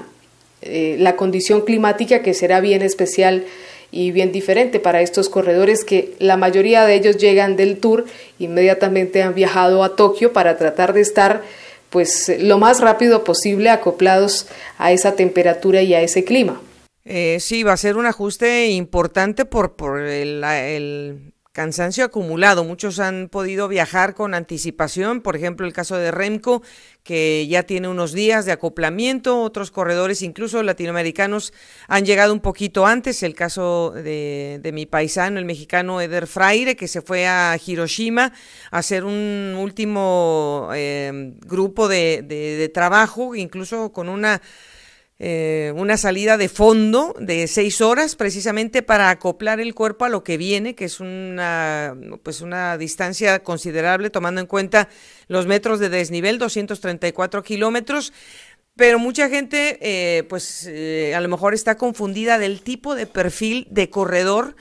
Speaker 1: eh, la condición climática que será bien especial y bien diferente para estos corredores que la mayoría de ellos llegan del tour, inmediatamente han viajado a Tokio para tratar de estar pues lo más rápido posible acoplados a esa temperatura y a ese clima.
Speaker 2: Eh, sí, va a ser un ajuste importante por, por el, cansancio acumulado. Muchos han podido viajar con anticipación, por ejemplo el caso de Remco, que ya tiene unos días de acoplamiento, otros corredores, incluso latinoamericanos, han llegado un poquito antes, el caso de, mi paisano, el mexicano Eder Fraire, que se fue a Hiroshima a hacer un último eh, grupo de trabajo, incluso con una eh, una salida de fondo de seis horas precisamente para acoplar el cuerpo a lo que viene, que es una, pues una distancia considerable tomando en cuenta los metros de desnivel, 234 kilómetros. Pero mucha gente, eh, pues eh, a lo mejor está confundida del tipo de perfil de corredor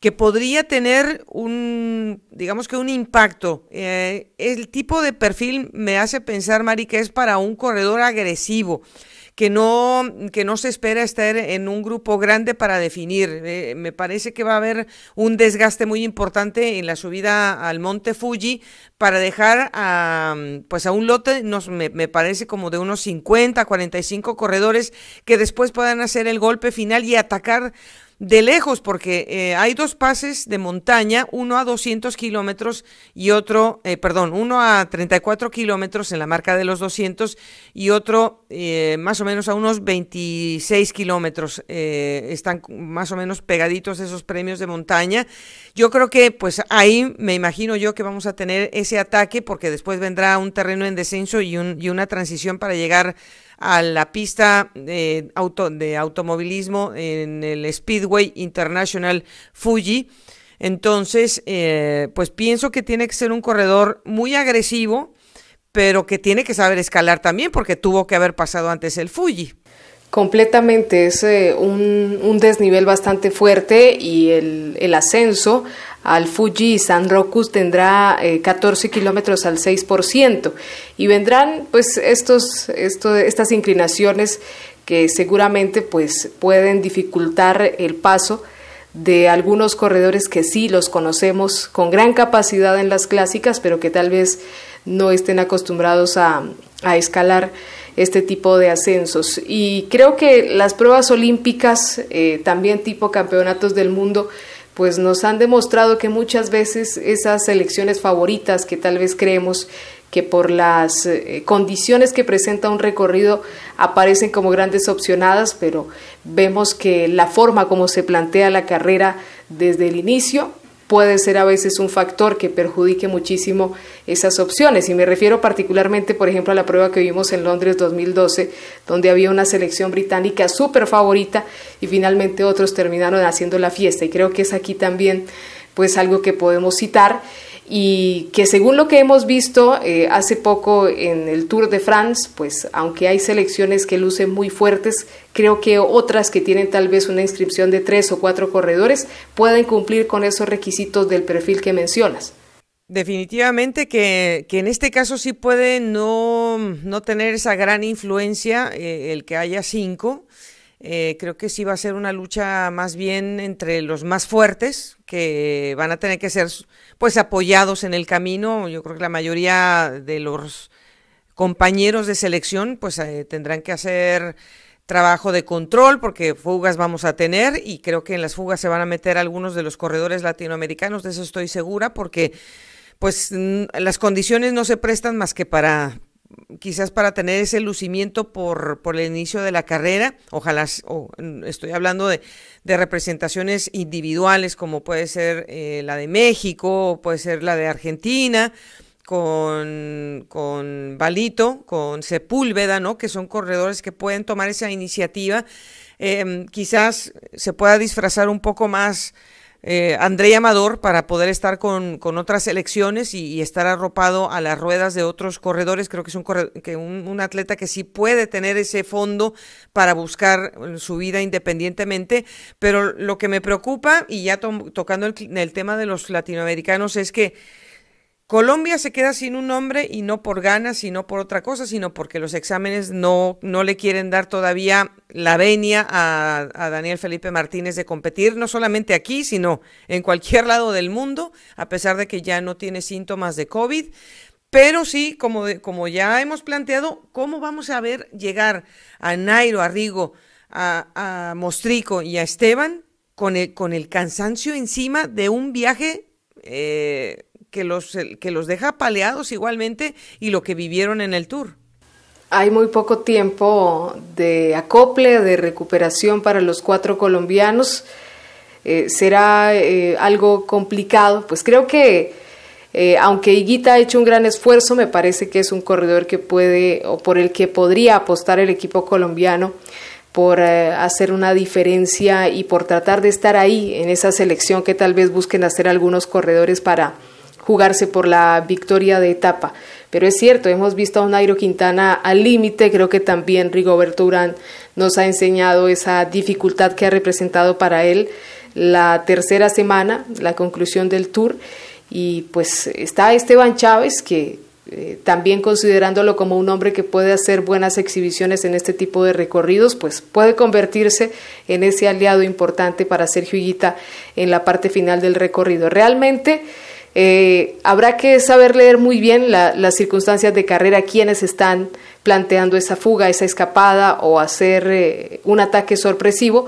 Speaker 2: que podría tener un, digamos que un impacto. el tipo de perfil me hace pensar, Mari, que es para un corredor agresivo que no, que no se espera estar en un grupo grande para definir. Eh, me parece que va a haber un desgaste muy importante en la subida al monte Fuji para dejar a, pues a un lote, nos, me, me parece como de unos 50, 45 corredores que después puedan hacer el golpe final y atacar de lejos, porque eh, hay dos pases de montaña, uno a 200 kilómetros y otro, eh, perdón, uno a 34 kilómetros en la marca de los 200 y otro eh, más o menos a unos 26 kilómetros. están más o menos pegaditos esos premios de montaña. Yo creo que pues ahí me imagino yo que vamos a tener ese ataque porque después vendrá un terreno en descenso y, y una transición para llegar a la pista de, auto, de automovilismo en el Speedway International Fuji. Entonces, eh, pues pienso que tiene que ser un corredor muy agresivo, pero que tiene que saber escalar también porque tuvo que haber pasado antes el Fuji
Speaker 1: completamente. Es eh, un, desnivel bastante fuerte y el, ascenso al Fuji San Rocus tendrá 14 eh, kilómetros al 6% y vendrán pues estos, esto, estas inclinaciones que seguramente pues pueden dificultar el paso de algunos corredores que sí los conocemos con gran capacidad en las clásicas pero que tal vez no estén acostumbrados a, a escalar este tipo de ascensos. Y creo que las pruebas olímpicas, eh, también tipo campeonatos del mundo, pues nos han demostrado que muchas veces esas selecciones favoritas que tal vez creemos que por las eh, condiciones que presenta un recorrido aparecen como grandes opcionadas, pero vemos que la forma como se plantea la carrera desde el inicio puede ser a veces un factor que perjudique muchísimo esas opciones. Y me refiero particularmente, por ejemplo, a la prueba que vimos en Londres 2012, donde había una selección británica súper favorita y finalmente otros terminaron haciendo la fiesta. Y creo que es aquí también pues algo que podemos citar y que según lo que hemos visto eh, hace poco en el Tour de France, pues aunque hay selecciones que lucen muy fuertes, creo que otras que tienen tal vez una inscripción de tres o cuatro corredores pueden cumplir con esos requisitos del perfil que mencionas.
Speaker 2: Definitivamente que, en este caso sí puede no, tener esa gran influencia eh, el que haya cinco eh, creo que sí va a ser una lucha más bien entre los más fuertes, que van a tener que ser pues apoyados en el camino. Yo creo que la mayoría de los compañeros de selección pues eh, tendrán que hacer trabajo de control porque fugas vamos a tener y creo que en las fugas se van a meter algunos de los corredores latinoamericanos, de eso estoy segura porque pues las condiciones no se prestan más que para quizás para tener ese lucimiento por, el inicio de la carrera. Ojalá, mm, estoy hablando de, representaciones individuales como puede ser eh, la de México, puede ser la de Argentina, con, con Balito, con Sepúlveda, ¿no? Que son corredores que pueden tomar esa iniciativa. Em, quizás se pueda disfrazar un poco más eh, André Amador para poder estar con, con otras selecciones y, estar arropado a las ruedas de otros corredores. Creo que es un, que un, atleta que sí puede tener ese fondo para buscar eh, su vida independientemente, pero lo que me preocupa, y ya tocando el tema de los latinoamericanos, es que Colombia se queda sin un nombre y no por ganas, sino por otra cosa, sino porque los exámenes no, no le quieren dar todavía la venia a, Daniel Felipe Martínez de competir, no solamente aquí, sino en cualquier lado del mundo, a pesar de que ya no tiene síntomas de COVID. Pero sí, como, como ya hemos planteado, ¿cómo vamos a ver llegar a Nairo, a Rigo, a, Mostrico y a Esteban con el, con el cansancio encima de un viaje? Eh, que los, eh, que los deja paleados igualmente y lo que vivieron en el tour.
Speaker 1: Hay muy poco tiempo de acople, de recuperación para los cuatro colombianos. Eh, será eh, algo complicado. Pues creo que, aunque Higuita ha hecho un gran esfuerzo, me parece que es un corredor que puede o por el que podría apostar el equipo colombiano por hacer una diferencia y por tratar de estar ahí en esa selección que tal vez busquen hacer algunos corredores para jugarse por la victoria de etapa. Pero es cierto, hemos visto a un Nairo Quintana al límite, creo que también Rigoberto Urán nos ha enseñado esa dificultad que ha representado para él la tercera semana, la conclusión del tour. Y pues está Esteban Chávez, que eh, también considerándolo como un hombre que puede hacer buenas exhibiciones en este tipo de recorridos, pues puede convertirse en ese aliado importante para Sergio Higuita en la parte final del recorrido. Realmente eh, habrá que saber leer muy bien las circunstancias de carrera, quiénes están planteando esa fuga, esa escapada o hacer eh, un ataque sorpresivo,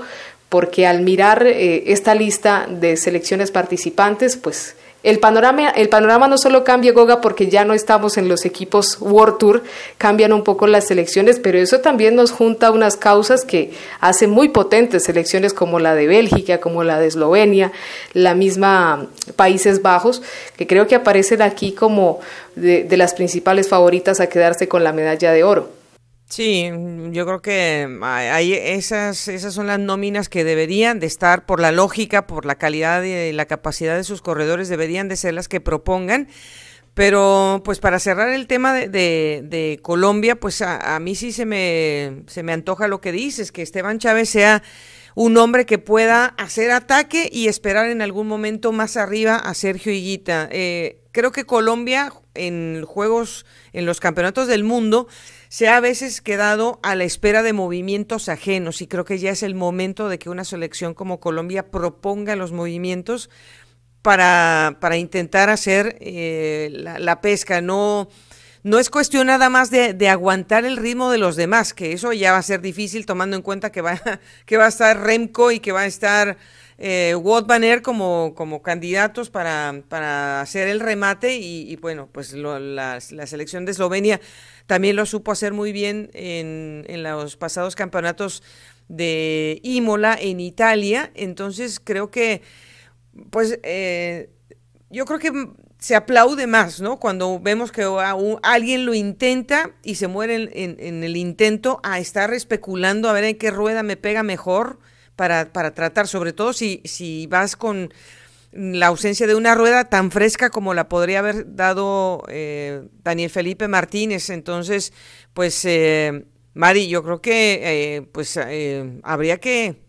Speaker 1: porque al mirar eh, esta lista de selecciones participantes, pues el panorama, el panorama no solo cambia, Goga, porque ya no estamos en los equipos World Tour, cambian un poco las selecciones, pero eso también nos junta unas causas que hacen muy potentes selecciones como la de Bélgica, como la de Eslovenia, la misma Países Bajos, que creo que aparecen aquí como de las principales favoritas a quedarse con la medalla de oro.
Speaker 2: Sí, yo creo que hay esas, esas son las nóminas que deberían de estar por la lógica, por la calidad y la capacidad de sus corredores, deberían de ser las que propongan. Pero pues para cerrar el tema de, Colombia, pues a, mí sí se me, se me antoja lo que dices, que Esteban Chávez sea un hombre que pueda hacer ataque y esperar en algún momento más arriba a Sergio Higuita. Eh, creo que Colombia en juegos, en los campeonatos del mundo, se ha a veces quedado a la espera de movimientos ajenos y creo que ya es el momento de que una selección como Colombia proponga los movimientos para, para intentar hacer eh, la, pesca. No, no es cuestión nada más de, aguantar el ritmo de los demás, que eso ya va a ser difícil tomando en cuenta que [laughs] que va a estar Remco y que va a estar eh, Wout como, como candidatos para, para hacer el remate y, bueno, pues la, selección de Eslovenia también lo supo hacer muy bien en, en los pasados campeonatos de Imola en Italia, entonces creo que pues eh, yo creo que se aplaude más, ¿no? Cuando vemos que alguien lo intenta y se muere en, en, el intento a estar especulando a ver en qué rueda me pega mejor para, para tratar, sobre todo si, si vas con la ausencia de una rueda tan fresca como la podría haber dado eh, Daniel Felipe Martínez. Entonces, pues, eh, Mari, yo creo que eh, pues habría que,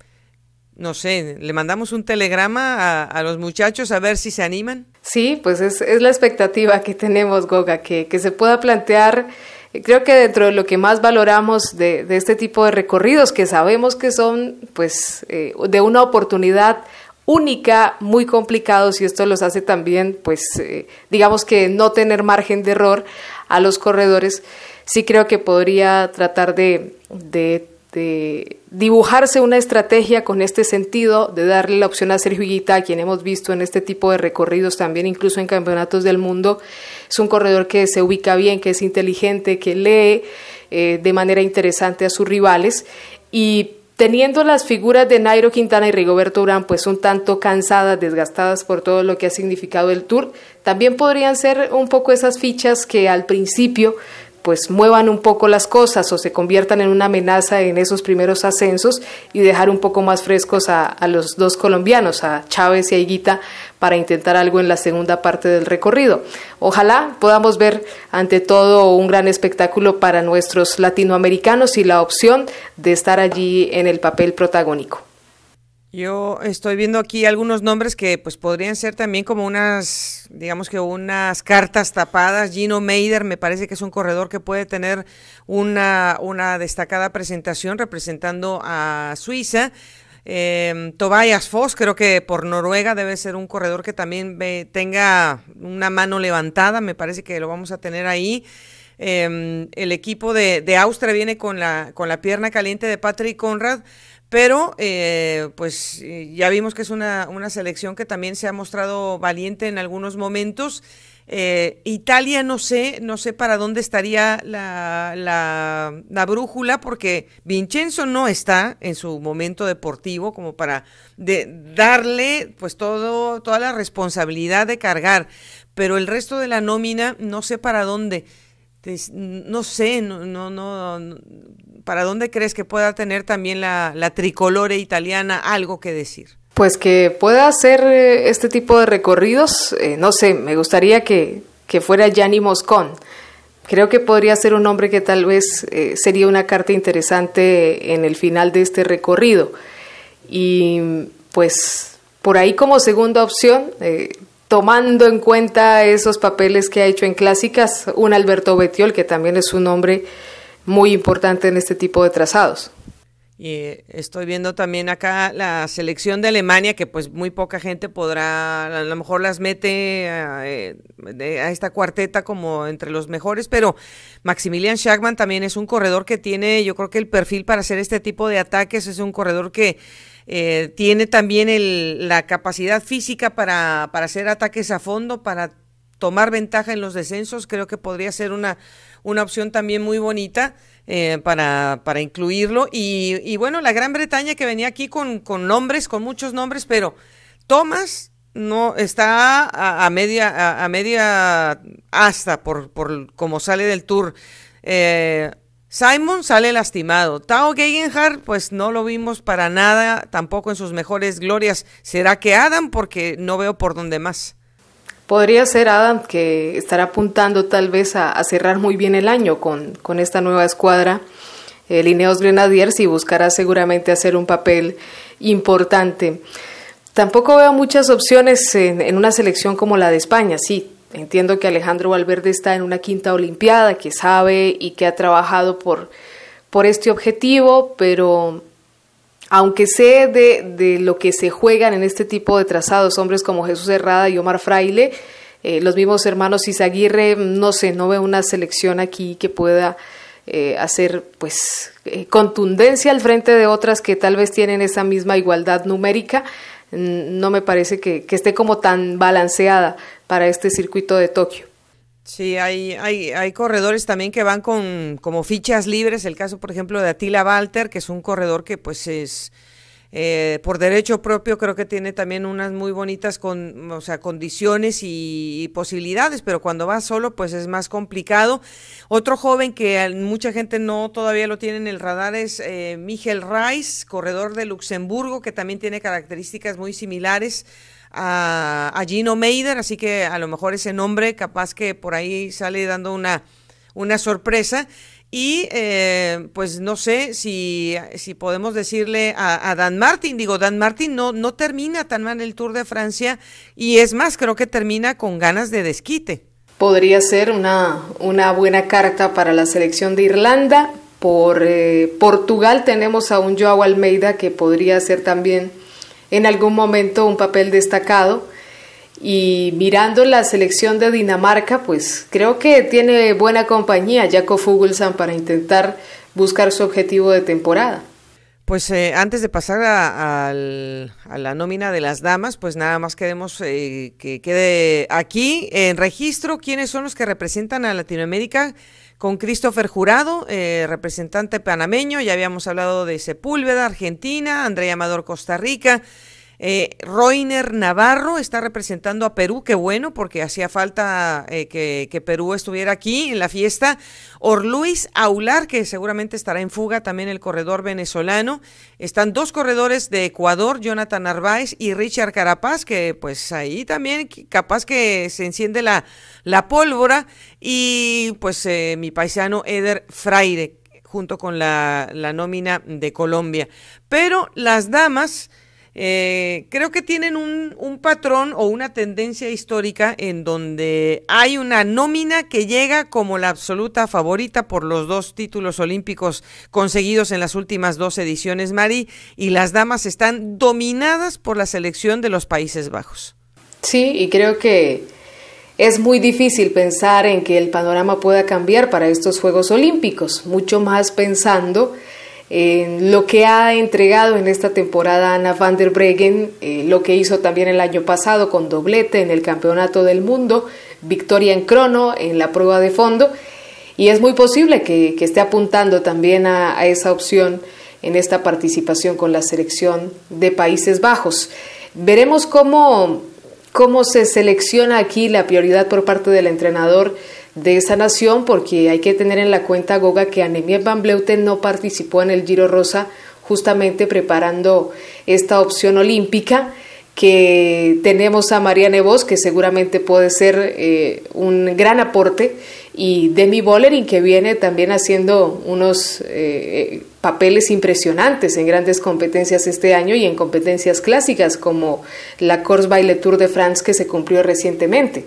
Speaker 2: no sé, le mandamos un telegrama a, a, los muchachos a ver si se animan.
Speaker 1: Sí, pues es, es la expectativa que tenemos, Goga, que, que se pueda plantear eh, creo que dentro de lo que más valoramos de, este tipo de recorridos, que sabemos que son pues eh, de una oportunidad única, muy complicados y esto los hace también pues eh, digamos que no tener margen de error a los corredores, sí creo que podría tratar de, de de este, dibujarse una estrategia con este sentido, de darle la opción a Sergio Higuita, a quien hemos visto en este tipo de recorridos también, incluso en campeonatos del mundo. Es un corredor que se ubica bien, que es inteligente, que lee eh, de manera interesante a sus rivales y teniendo las figuras de Nairo Quintana y Rigoberto Urán pues un tanto cansadas, desgastadas por todo lo que ha significado el Tour, también podrían ser un poco esas fichas que al principio pues muevan un poco las cosas o se conviertan en una amenaza en esos primeros ascensos y dejar un poco más frescos a, los dos colombianos, a Chávez y a Higuita, para intentar algo en la segunda parte del recorrido. Ojalá podamos ver ante todo un gran espectáculo para nuestros latinoamericanos y la opción de estar allí en el papel protagónico.
Speaker 2: Yo estoy viendo aquí algunos nombres que pues podrían ser también como unas, digamos que unas cartas tapadas. Gino Meider me parece que es un corredor que puede tener una, destacada presentación representando a Suiza. Em, Tobias Foss, creo que por Noruega debe ser un corredor que también tenga una mano levantada, me parece que lo vamos a tener ahí. Em, el equipo de, de, Austria viene con la, con la pierna caliente de Patrick Conrad. Pero, eh, pues eh, ya vimos que es una, selección que también se ha mostrado valiente en algunos momentos. Eh, Italia, no sé, no sé para dónde estaría la, brújula, porque Vincenzo no está en su momento deportivo como para de, darle pues todo, toda la responsabilidad de cargar. Pero el resto de la nómina, no sé para dónde no sé, no, no, ¿para dónde crees que pueda tener también la, tricolore italiana algo que decir?
Speaker 1: Pues que pueda hacer eh, este tipo de recorridos, eh, no sé, me gustaría que, fuera Gianni Moscón. Creo que podría ser un hombre que tal vez eh, sería una carta interesante en el final de este recorrido. Y pues por ahí como segunda opción, tomando en cuenta esos papeles que ha hecho en clásicas, un Alberto Betiol, que también es un hombre muy importante en este tipo de trazados.
Speaker 2: Y eh, estoy viendo también acá la selección de Alemania, que pues muy poca gente podrá, a lo mejor las mete a, eh, a esta cuarteta como entre los mejores, pero Maximilian Schachmann también es un corredor que tiene, yo creo que el perfil para hacer este tipo de ataques es un corredor que eh, tiene también la capacidad física para, para hacer ataques a fondo, para tomar ventaja en los descensos, creo que podría ser una, una opción también muy bonita eh, para, para, incluirlo. Y, bueno, la Gran Bretaña que venía aquí con, con nombres, con muchos nombres, pero Thomas no está a, media media hasta por, por como sale del tour. Eh, Simon sale lastimado. Tao Gegenhardt, pues no lo vimos para nada, tampoco en sus mejores glorias. ¿Será que Adam? Porque no veo por dónde más.
Speaker 1: Podría ser Adam que estará apuntando tal vez a, cerrar muy bien el año con, esta nueva escuadra, El Lineos Grenadiers, y buscará seguramente hacer un papel importante. Tampoco veo muchas opciones en una selección como la de España. Sí, Entiendo que Alejandro Valverde está en una quinta Olimpiada, que sabe y que ha trabajado por, por este objetivo, pero aunque sé de, lo que se juegan en este tipo de trazados, hombres como Jesús Herrada y Omar Fraile, eh, los mismos hermanos Izaguirre, no sé, no veo una selección aquí que pueda eh, hacer pues eh, contundencia al frente de otras que tal vez tienen esa misma igualdad numérica. Mm, no me parece que, que esté como tan balanceada para este circuito de Tokio.
Speaker 2: Sí, hay, hay, corredores también que van con como fichas libres, el caso por ejemplo de Attila Walter, que es un corredor que pues es... Eh, por derecho propio creo que tiene también unas muy bonitas con, o sea, condiciones y, posibilidades, pero cuando va solo pues es más complicado. Otro joven que mucha gente no todavía lo tiene en el radar es eh, Miguel Rice, corredor de Luxemburgo, que también tiene características muy similares a, a Gino Meider, así que a lo mejor ese nombre capaz que por ahí sale dando una, una sorpresa. Y eh, pues no sé si, si podemos decirle a, Dan Martin, digo, Dan Martin no, no termina tan mal el Tour de Francia y es más, creo que termina con ganas
Speaker 1: de desquite. Podría ser una, una buena carta para la selección de Irlanda. Por eh, Portugal tenemos a un Joao Almeida que podría ser también en algún momento un papel destacado. Y mirando la selección de Dinamarca, pues creo que tiene buena compañía Jaco Fuglsang para intentar buscar su objetivo de temporada.
Speaker 2: Pues eh, antes de pasar a, la nómina de las damas, pues nada más queremos eh, que quede aquí en registro quiénes son los que representan a Latinoamérica con Christopher Jurado, eh, representante panameño, ya habíamos hablado de Sepúlveda, Argentina, Andrea Amador, Costa Rica, eh, Reiner Navarro está representando a Perú, qué bueno, porque hacía falta eh, que, Perú estuviera aquí en la fiesta. Orluis Aular, que seguramente estará en fuga, también el corredor venezolano. Están dos corredores de Ecuador, Jonathan Narváez y Richard Carapaz, que pues ahí también capaz que se enciende la, la pólvora. Y pues eh, mi paisano Eder Fraire, junto con la, la nómina de Colombia. Pero las damas eh, creo que tienen un, un, patrón o una tendencia histórica en donde hay una nómina que llega como la absoluta favorita por los dos títulos olímpicos conseguidos en las últimas dos ediciones, Mari, y las damas están dominadas por la selección de los Países Bajos.
Speaker 1: Sí, y creo que es muy difícil pensar en que el panorama pueda cambiar para estos Juegos Olímpicos, mucho más pensando en lo que ha entregado en esta temporada Ana van der Breggen, eh, lo que hizo también el año pasado con doblete en el Campeonato del Mundo, victoria en crono en la prueba de fondo, y es muy posible que, esté apuntando también a, esa opción en esta participación con la selección de Países Bajos. Veremos cómo, cómo se selecciona aquí la prioridad por parte del entrenador de esa nación, porque hay que tener en la cuenta, Goga, que Anemie Van Bleuten no participó en el Giro Rosa justamente preparando esta opción olímpica que tenemos a María Nevos, que seguramente puede ser eh, un gran aporte, y Demi Bollering, que viene también haciendo unos eh, papeles impresionantes en grandes competencias este año y en competencias clásicas como la Course Baile Tour de France que se cumplió recientemente.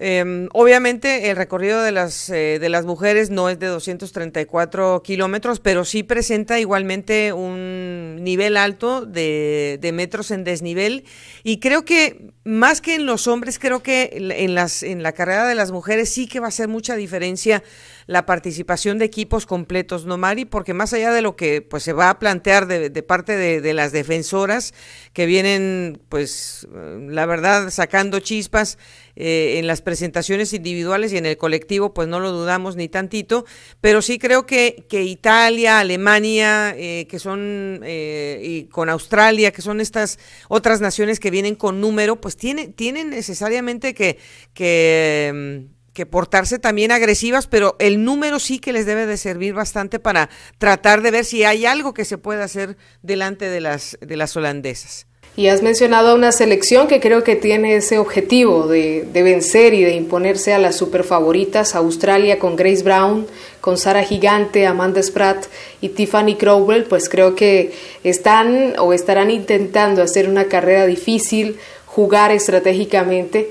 Speaker 2: Em, obviamente el recorrido de las, eh, de las mujeres no es de 234 kilómetros, pero sí presenta igualmente un nivel alto de, de, metros en desnivel. Y creo que más que en los hombres, creo que en, las, en la carrera de las mujeres sí que va a ser mucha diferencia la participación de equipos completos, ¿no, Mari? Porque más allá de lo que pues, se va a plantear de, parte de, las defensoras que vienen, pues, eh, la verdad, sacando chispas eh, en las presentaciones individuales y en el colectivo, pues no lo dudamos ni tantito, pero sí creo que, que Italia, Alemania, eh, que son, y con Australia, que son estas otras naciones que vienen con número, pues tiene, tienen necesariamente que... que mm, que portarse también agresivas, pero el número sí que les debe de servir bastante para tratar de ver si hay algo que se pueda hacer delante de las, de las holandesas.
Speaker 1: Y has mencionado a una selección que creo que tiene ese objetivo de, de, vencer y de imponerse a las superfavoritas, Australia con Grace Brown, con Sara Gigante, Amanda Spratt y Tiffany Crowell, pues creo que están o estarán intentando hacer una carrera difícil, jugar estratégicamente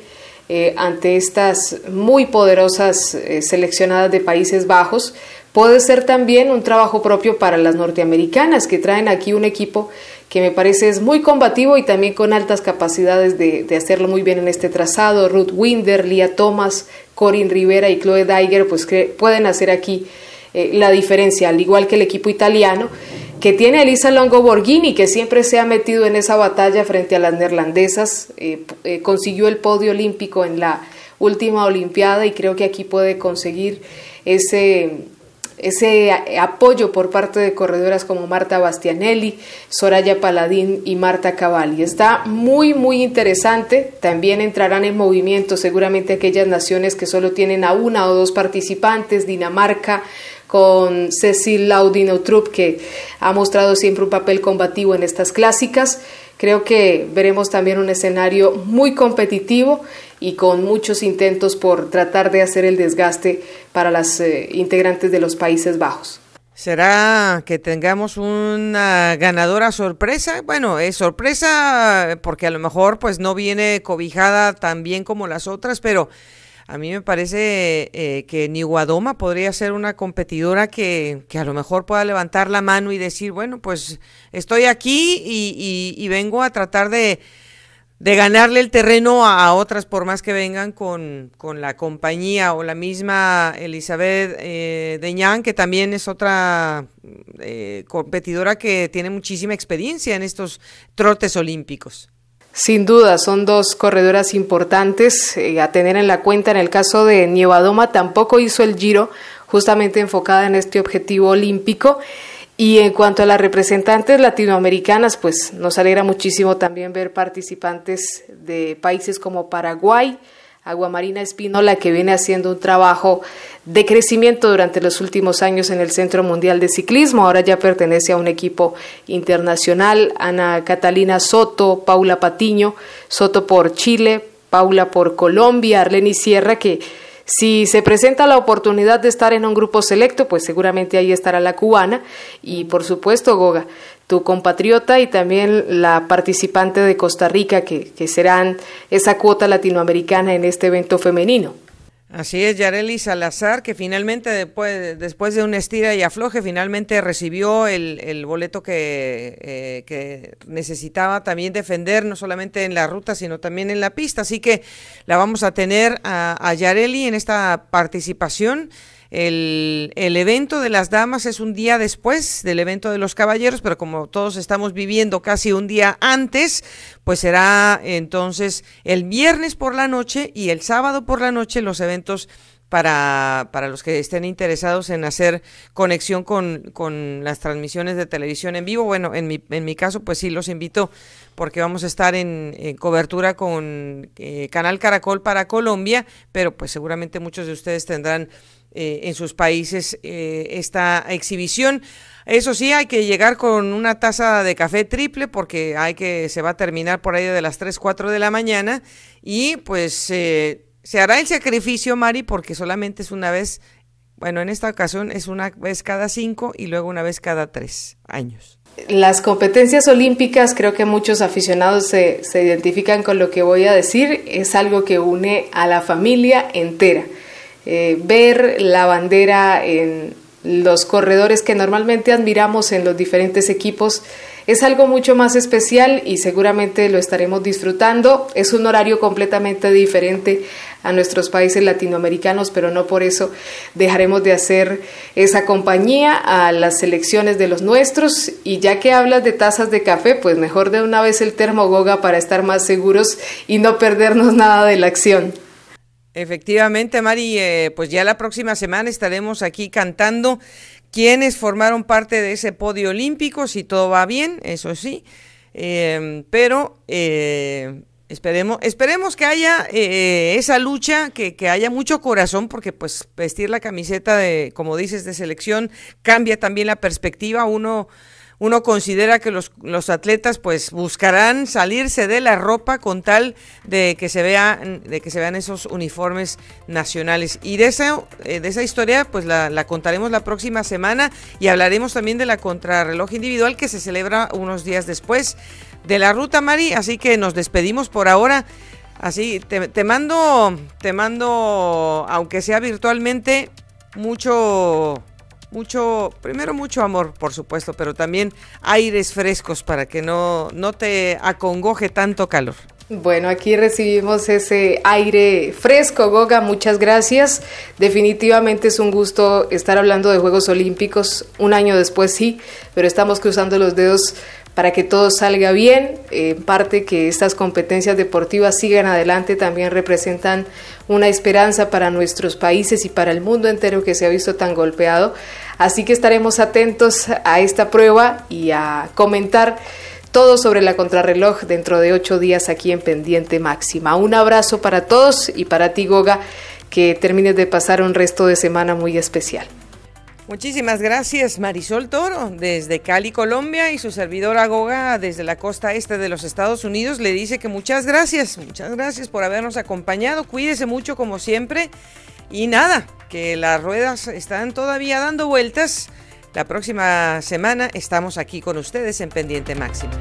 Speaker 1: eh, ante estas muy poderosas eh, seleccionadas de Países Bajos, puede ser también un trabajo propio para las norteamericanas, que traen aquí un equipo que me parece es muy combativo y también con altas capacidades de, hacerlo muy bien en este trazado. Ruth Winder, Lia Thomas, Corin Rivera y Chloe Daiger, pues pueden hacer aquí eh, la diferencia, al igual que el equipo italiano que tiene Elisa Longo Borghini, que siempre se ha metido en esa batalla frente a las neerlandesas, eh, eh, consiguió el podio olímpico en la última Olimpiada y creo que aquí puede conseguir ese, ese apoyo por parte de corredoras como Marta Bastianelli, Soraya Paladín y Marta Cavalli. Está muy, muy interesante. También entrarán en movimiento seguramente aquellas naciones que solo tienen a una o dos participantes, Dinamarca, con Cecil trupp que ha mostrado siempre un papel combativo en estas clásicas. Creo que veremos también un escenario muy competitivo y con muchos intentos por tratar de hacer el desgaste para las eh, integrantes de los Países Bajos.
Speaker 2: ¿Será que tengamos una ganadora sorpresa? Bueno, es sorpresa eh, porque a lo mejor pues no viene cobijada tan bien como las otras, pero a mí me parece eh, que que Guadoma podría ser una competidora que, a lo mejor pueda levantar la mano y decir, bueno, pues estoy aquí y, vengo a tratar de, ganarle el terreno a, otras, por más que vengan con, la compañía o la misma Elizabeth eh, Deñán, que también es otra eh, competidora que tiene muchísima experiencia en estos trotes olímpicos.
Speaker 1: Sin duda, son dos corredoras importantes eh, a tener en la cuenta. En el caso de Nievadoma, tampoco hizo el giro, justamente enfocada en este objetivo olímpico. Y en cuanto a las representantes latinoamericanas, pues nos alegra muchísimo también ver participantes de países como Paraguay, Aguamarina Espinola, que viene haciendo un trabajo de crecimiento durante los últimos años en el Centro Mundial de Ciclismo. Ahora ya pertenece a un equipo internacional. Ana Catalina Soto, Paula Patiño, Soto por Chile, Paula por Colombia, Arleni Sierra, que si se presenta la oportunidad de estar en un grupo selecto, pues seguramente ahí estará la cubana y por supuesto Goga, tu compatriota y también la participante de Costa Rica, que, que serán esa cuota latinoamericana en este evento femenino.
Speaker 2: Así es, Yareli Salazar, que finalmente después, de un estira y afloje, finalmente recibió el, boleto eh, que, necesitaba también defender, no solamente en la ruta, sino también en la pista. Así que la vamos a tener a, a Yareli en esta participación. El, evento de las damas es un día después del evento de los caballeros, pero como todos estamos viviendo casi un día antes, pues será entonces el viernes por la noche y el sábado por la noche los eventos para, para los que estén interesados en hacer conexión con, con las transmisiones de televisión en vivo. Bueno, en mi, en mi caso, pues sí, los invito porque vamos a estar en, cobertura con eh, Canal Caracol para Colombia, pero pues seguramente muchos de ustedes tendrán eh, en sus países eh, esta exhibición. Eso sí, hay que llegar con una taza de café triple porque hay que se va a terminar por ahí de las 3, 4 de la mañana y pues eh, se hará el sacrificio, Mari, porque solamente es una vez, bueno, en esta ocasión es una vez cada cinco y luego una vez cada tres años.
Speaker 1: Las competencias olímpicas, creo que muchos aficionados se, se identifican con lo que voy a decir, es algo que une a la familia entera eh, ver la bandera en los corredores que normalmente admiramos en los diferentes equipos es algo mucho más especial y seguramente lo estaremos disfrutando. Es un horario completamente diferente a nuestros países latinoamericanos, pero no por eso dejaremos de hacer esa compañía a las selecciones de los nuestros. Y ya que hablas de tazas de café, pues mejor de una vez el termogoga para estar más seguros y no perdernos nada de la acción.
Speaker 2: Efectivamente, Mari, eh, pues ya la próxima semana estaremos aquí cantando quienes formaron parte de ese podio olímpico, si todo va bien, eso sí. Em, pero eh, esperemos, esperemos que haya eh, esa lucha, que, que, haya mucho corazón, porque pues vestir la camiseta de, como dices, de selección cambia también la perspectiva. Uno uno considera que los, atletas pues buscarán salirse de la ropa con tal de que se vean, de que se vean esos uniformes nacionales. Y de esa, eh, de esa historia pues la, contaremos la próxima semana y hablaremos también de la contrarreloj individual que se celebra unos días después de la ruta, Mari. Así que nos despedimos por ahora. Así, te mando, te mando, aunque sea virtualmente, mucho mucho, primero mucho amor, por supuesto, pero también aires frescos para que no, no te acongoje tanto calor.
Speaker 1: Bueno, aquí recibimos ese aire fresco, Goga, muchas gracias. Definitivamente es un gusto estar hablando de Juegos Olímpicos un año después, sí, pero estamos cruzando los dedos para que todo salga bien. Eh, en parte que estas competencias deportivas sigan adelante también representan una esperanza para nuestros países y para el mundo entero que se ha visto tan golpeado. Así que estaremos atentos a esta prueba y a comentar todo sobre la contrarreloj dentro de ocho días aquí en Pendiente Máxima. Un abrazo para todos y para ti, Goga, que termines de pasar un resto de semana muy especial.
Speaker 2: Muchísimas gracias Marisol Toro desde Cali, Colombia y su servidor Agoga desde la costa este de los Estados Unidos le dice que muchas gracias, muchas gracias por habernos acompañado, cuídese mucho como siempre y nada, que las ruedas están todavía dando vueltas. La próxima semana estamos aquí con ustedes en Pendiente Máximo.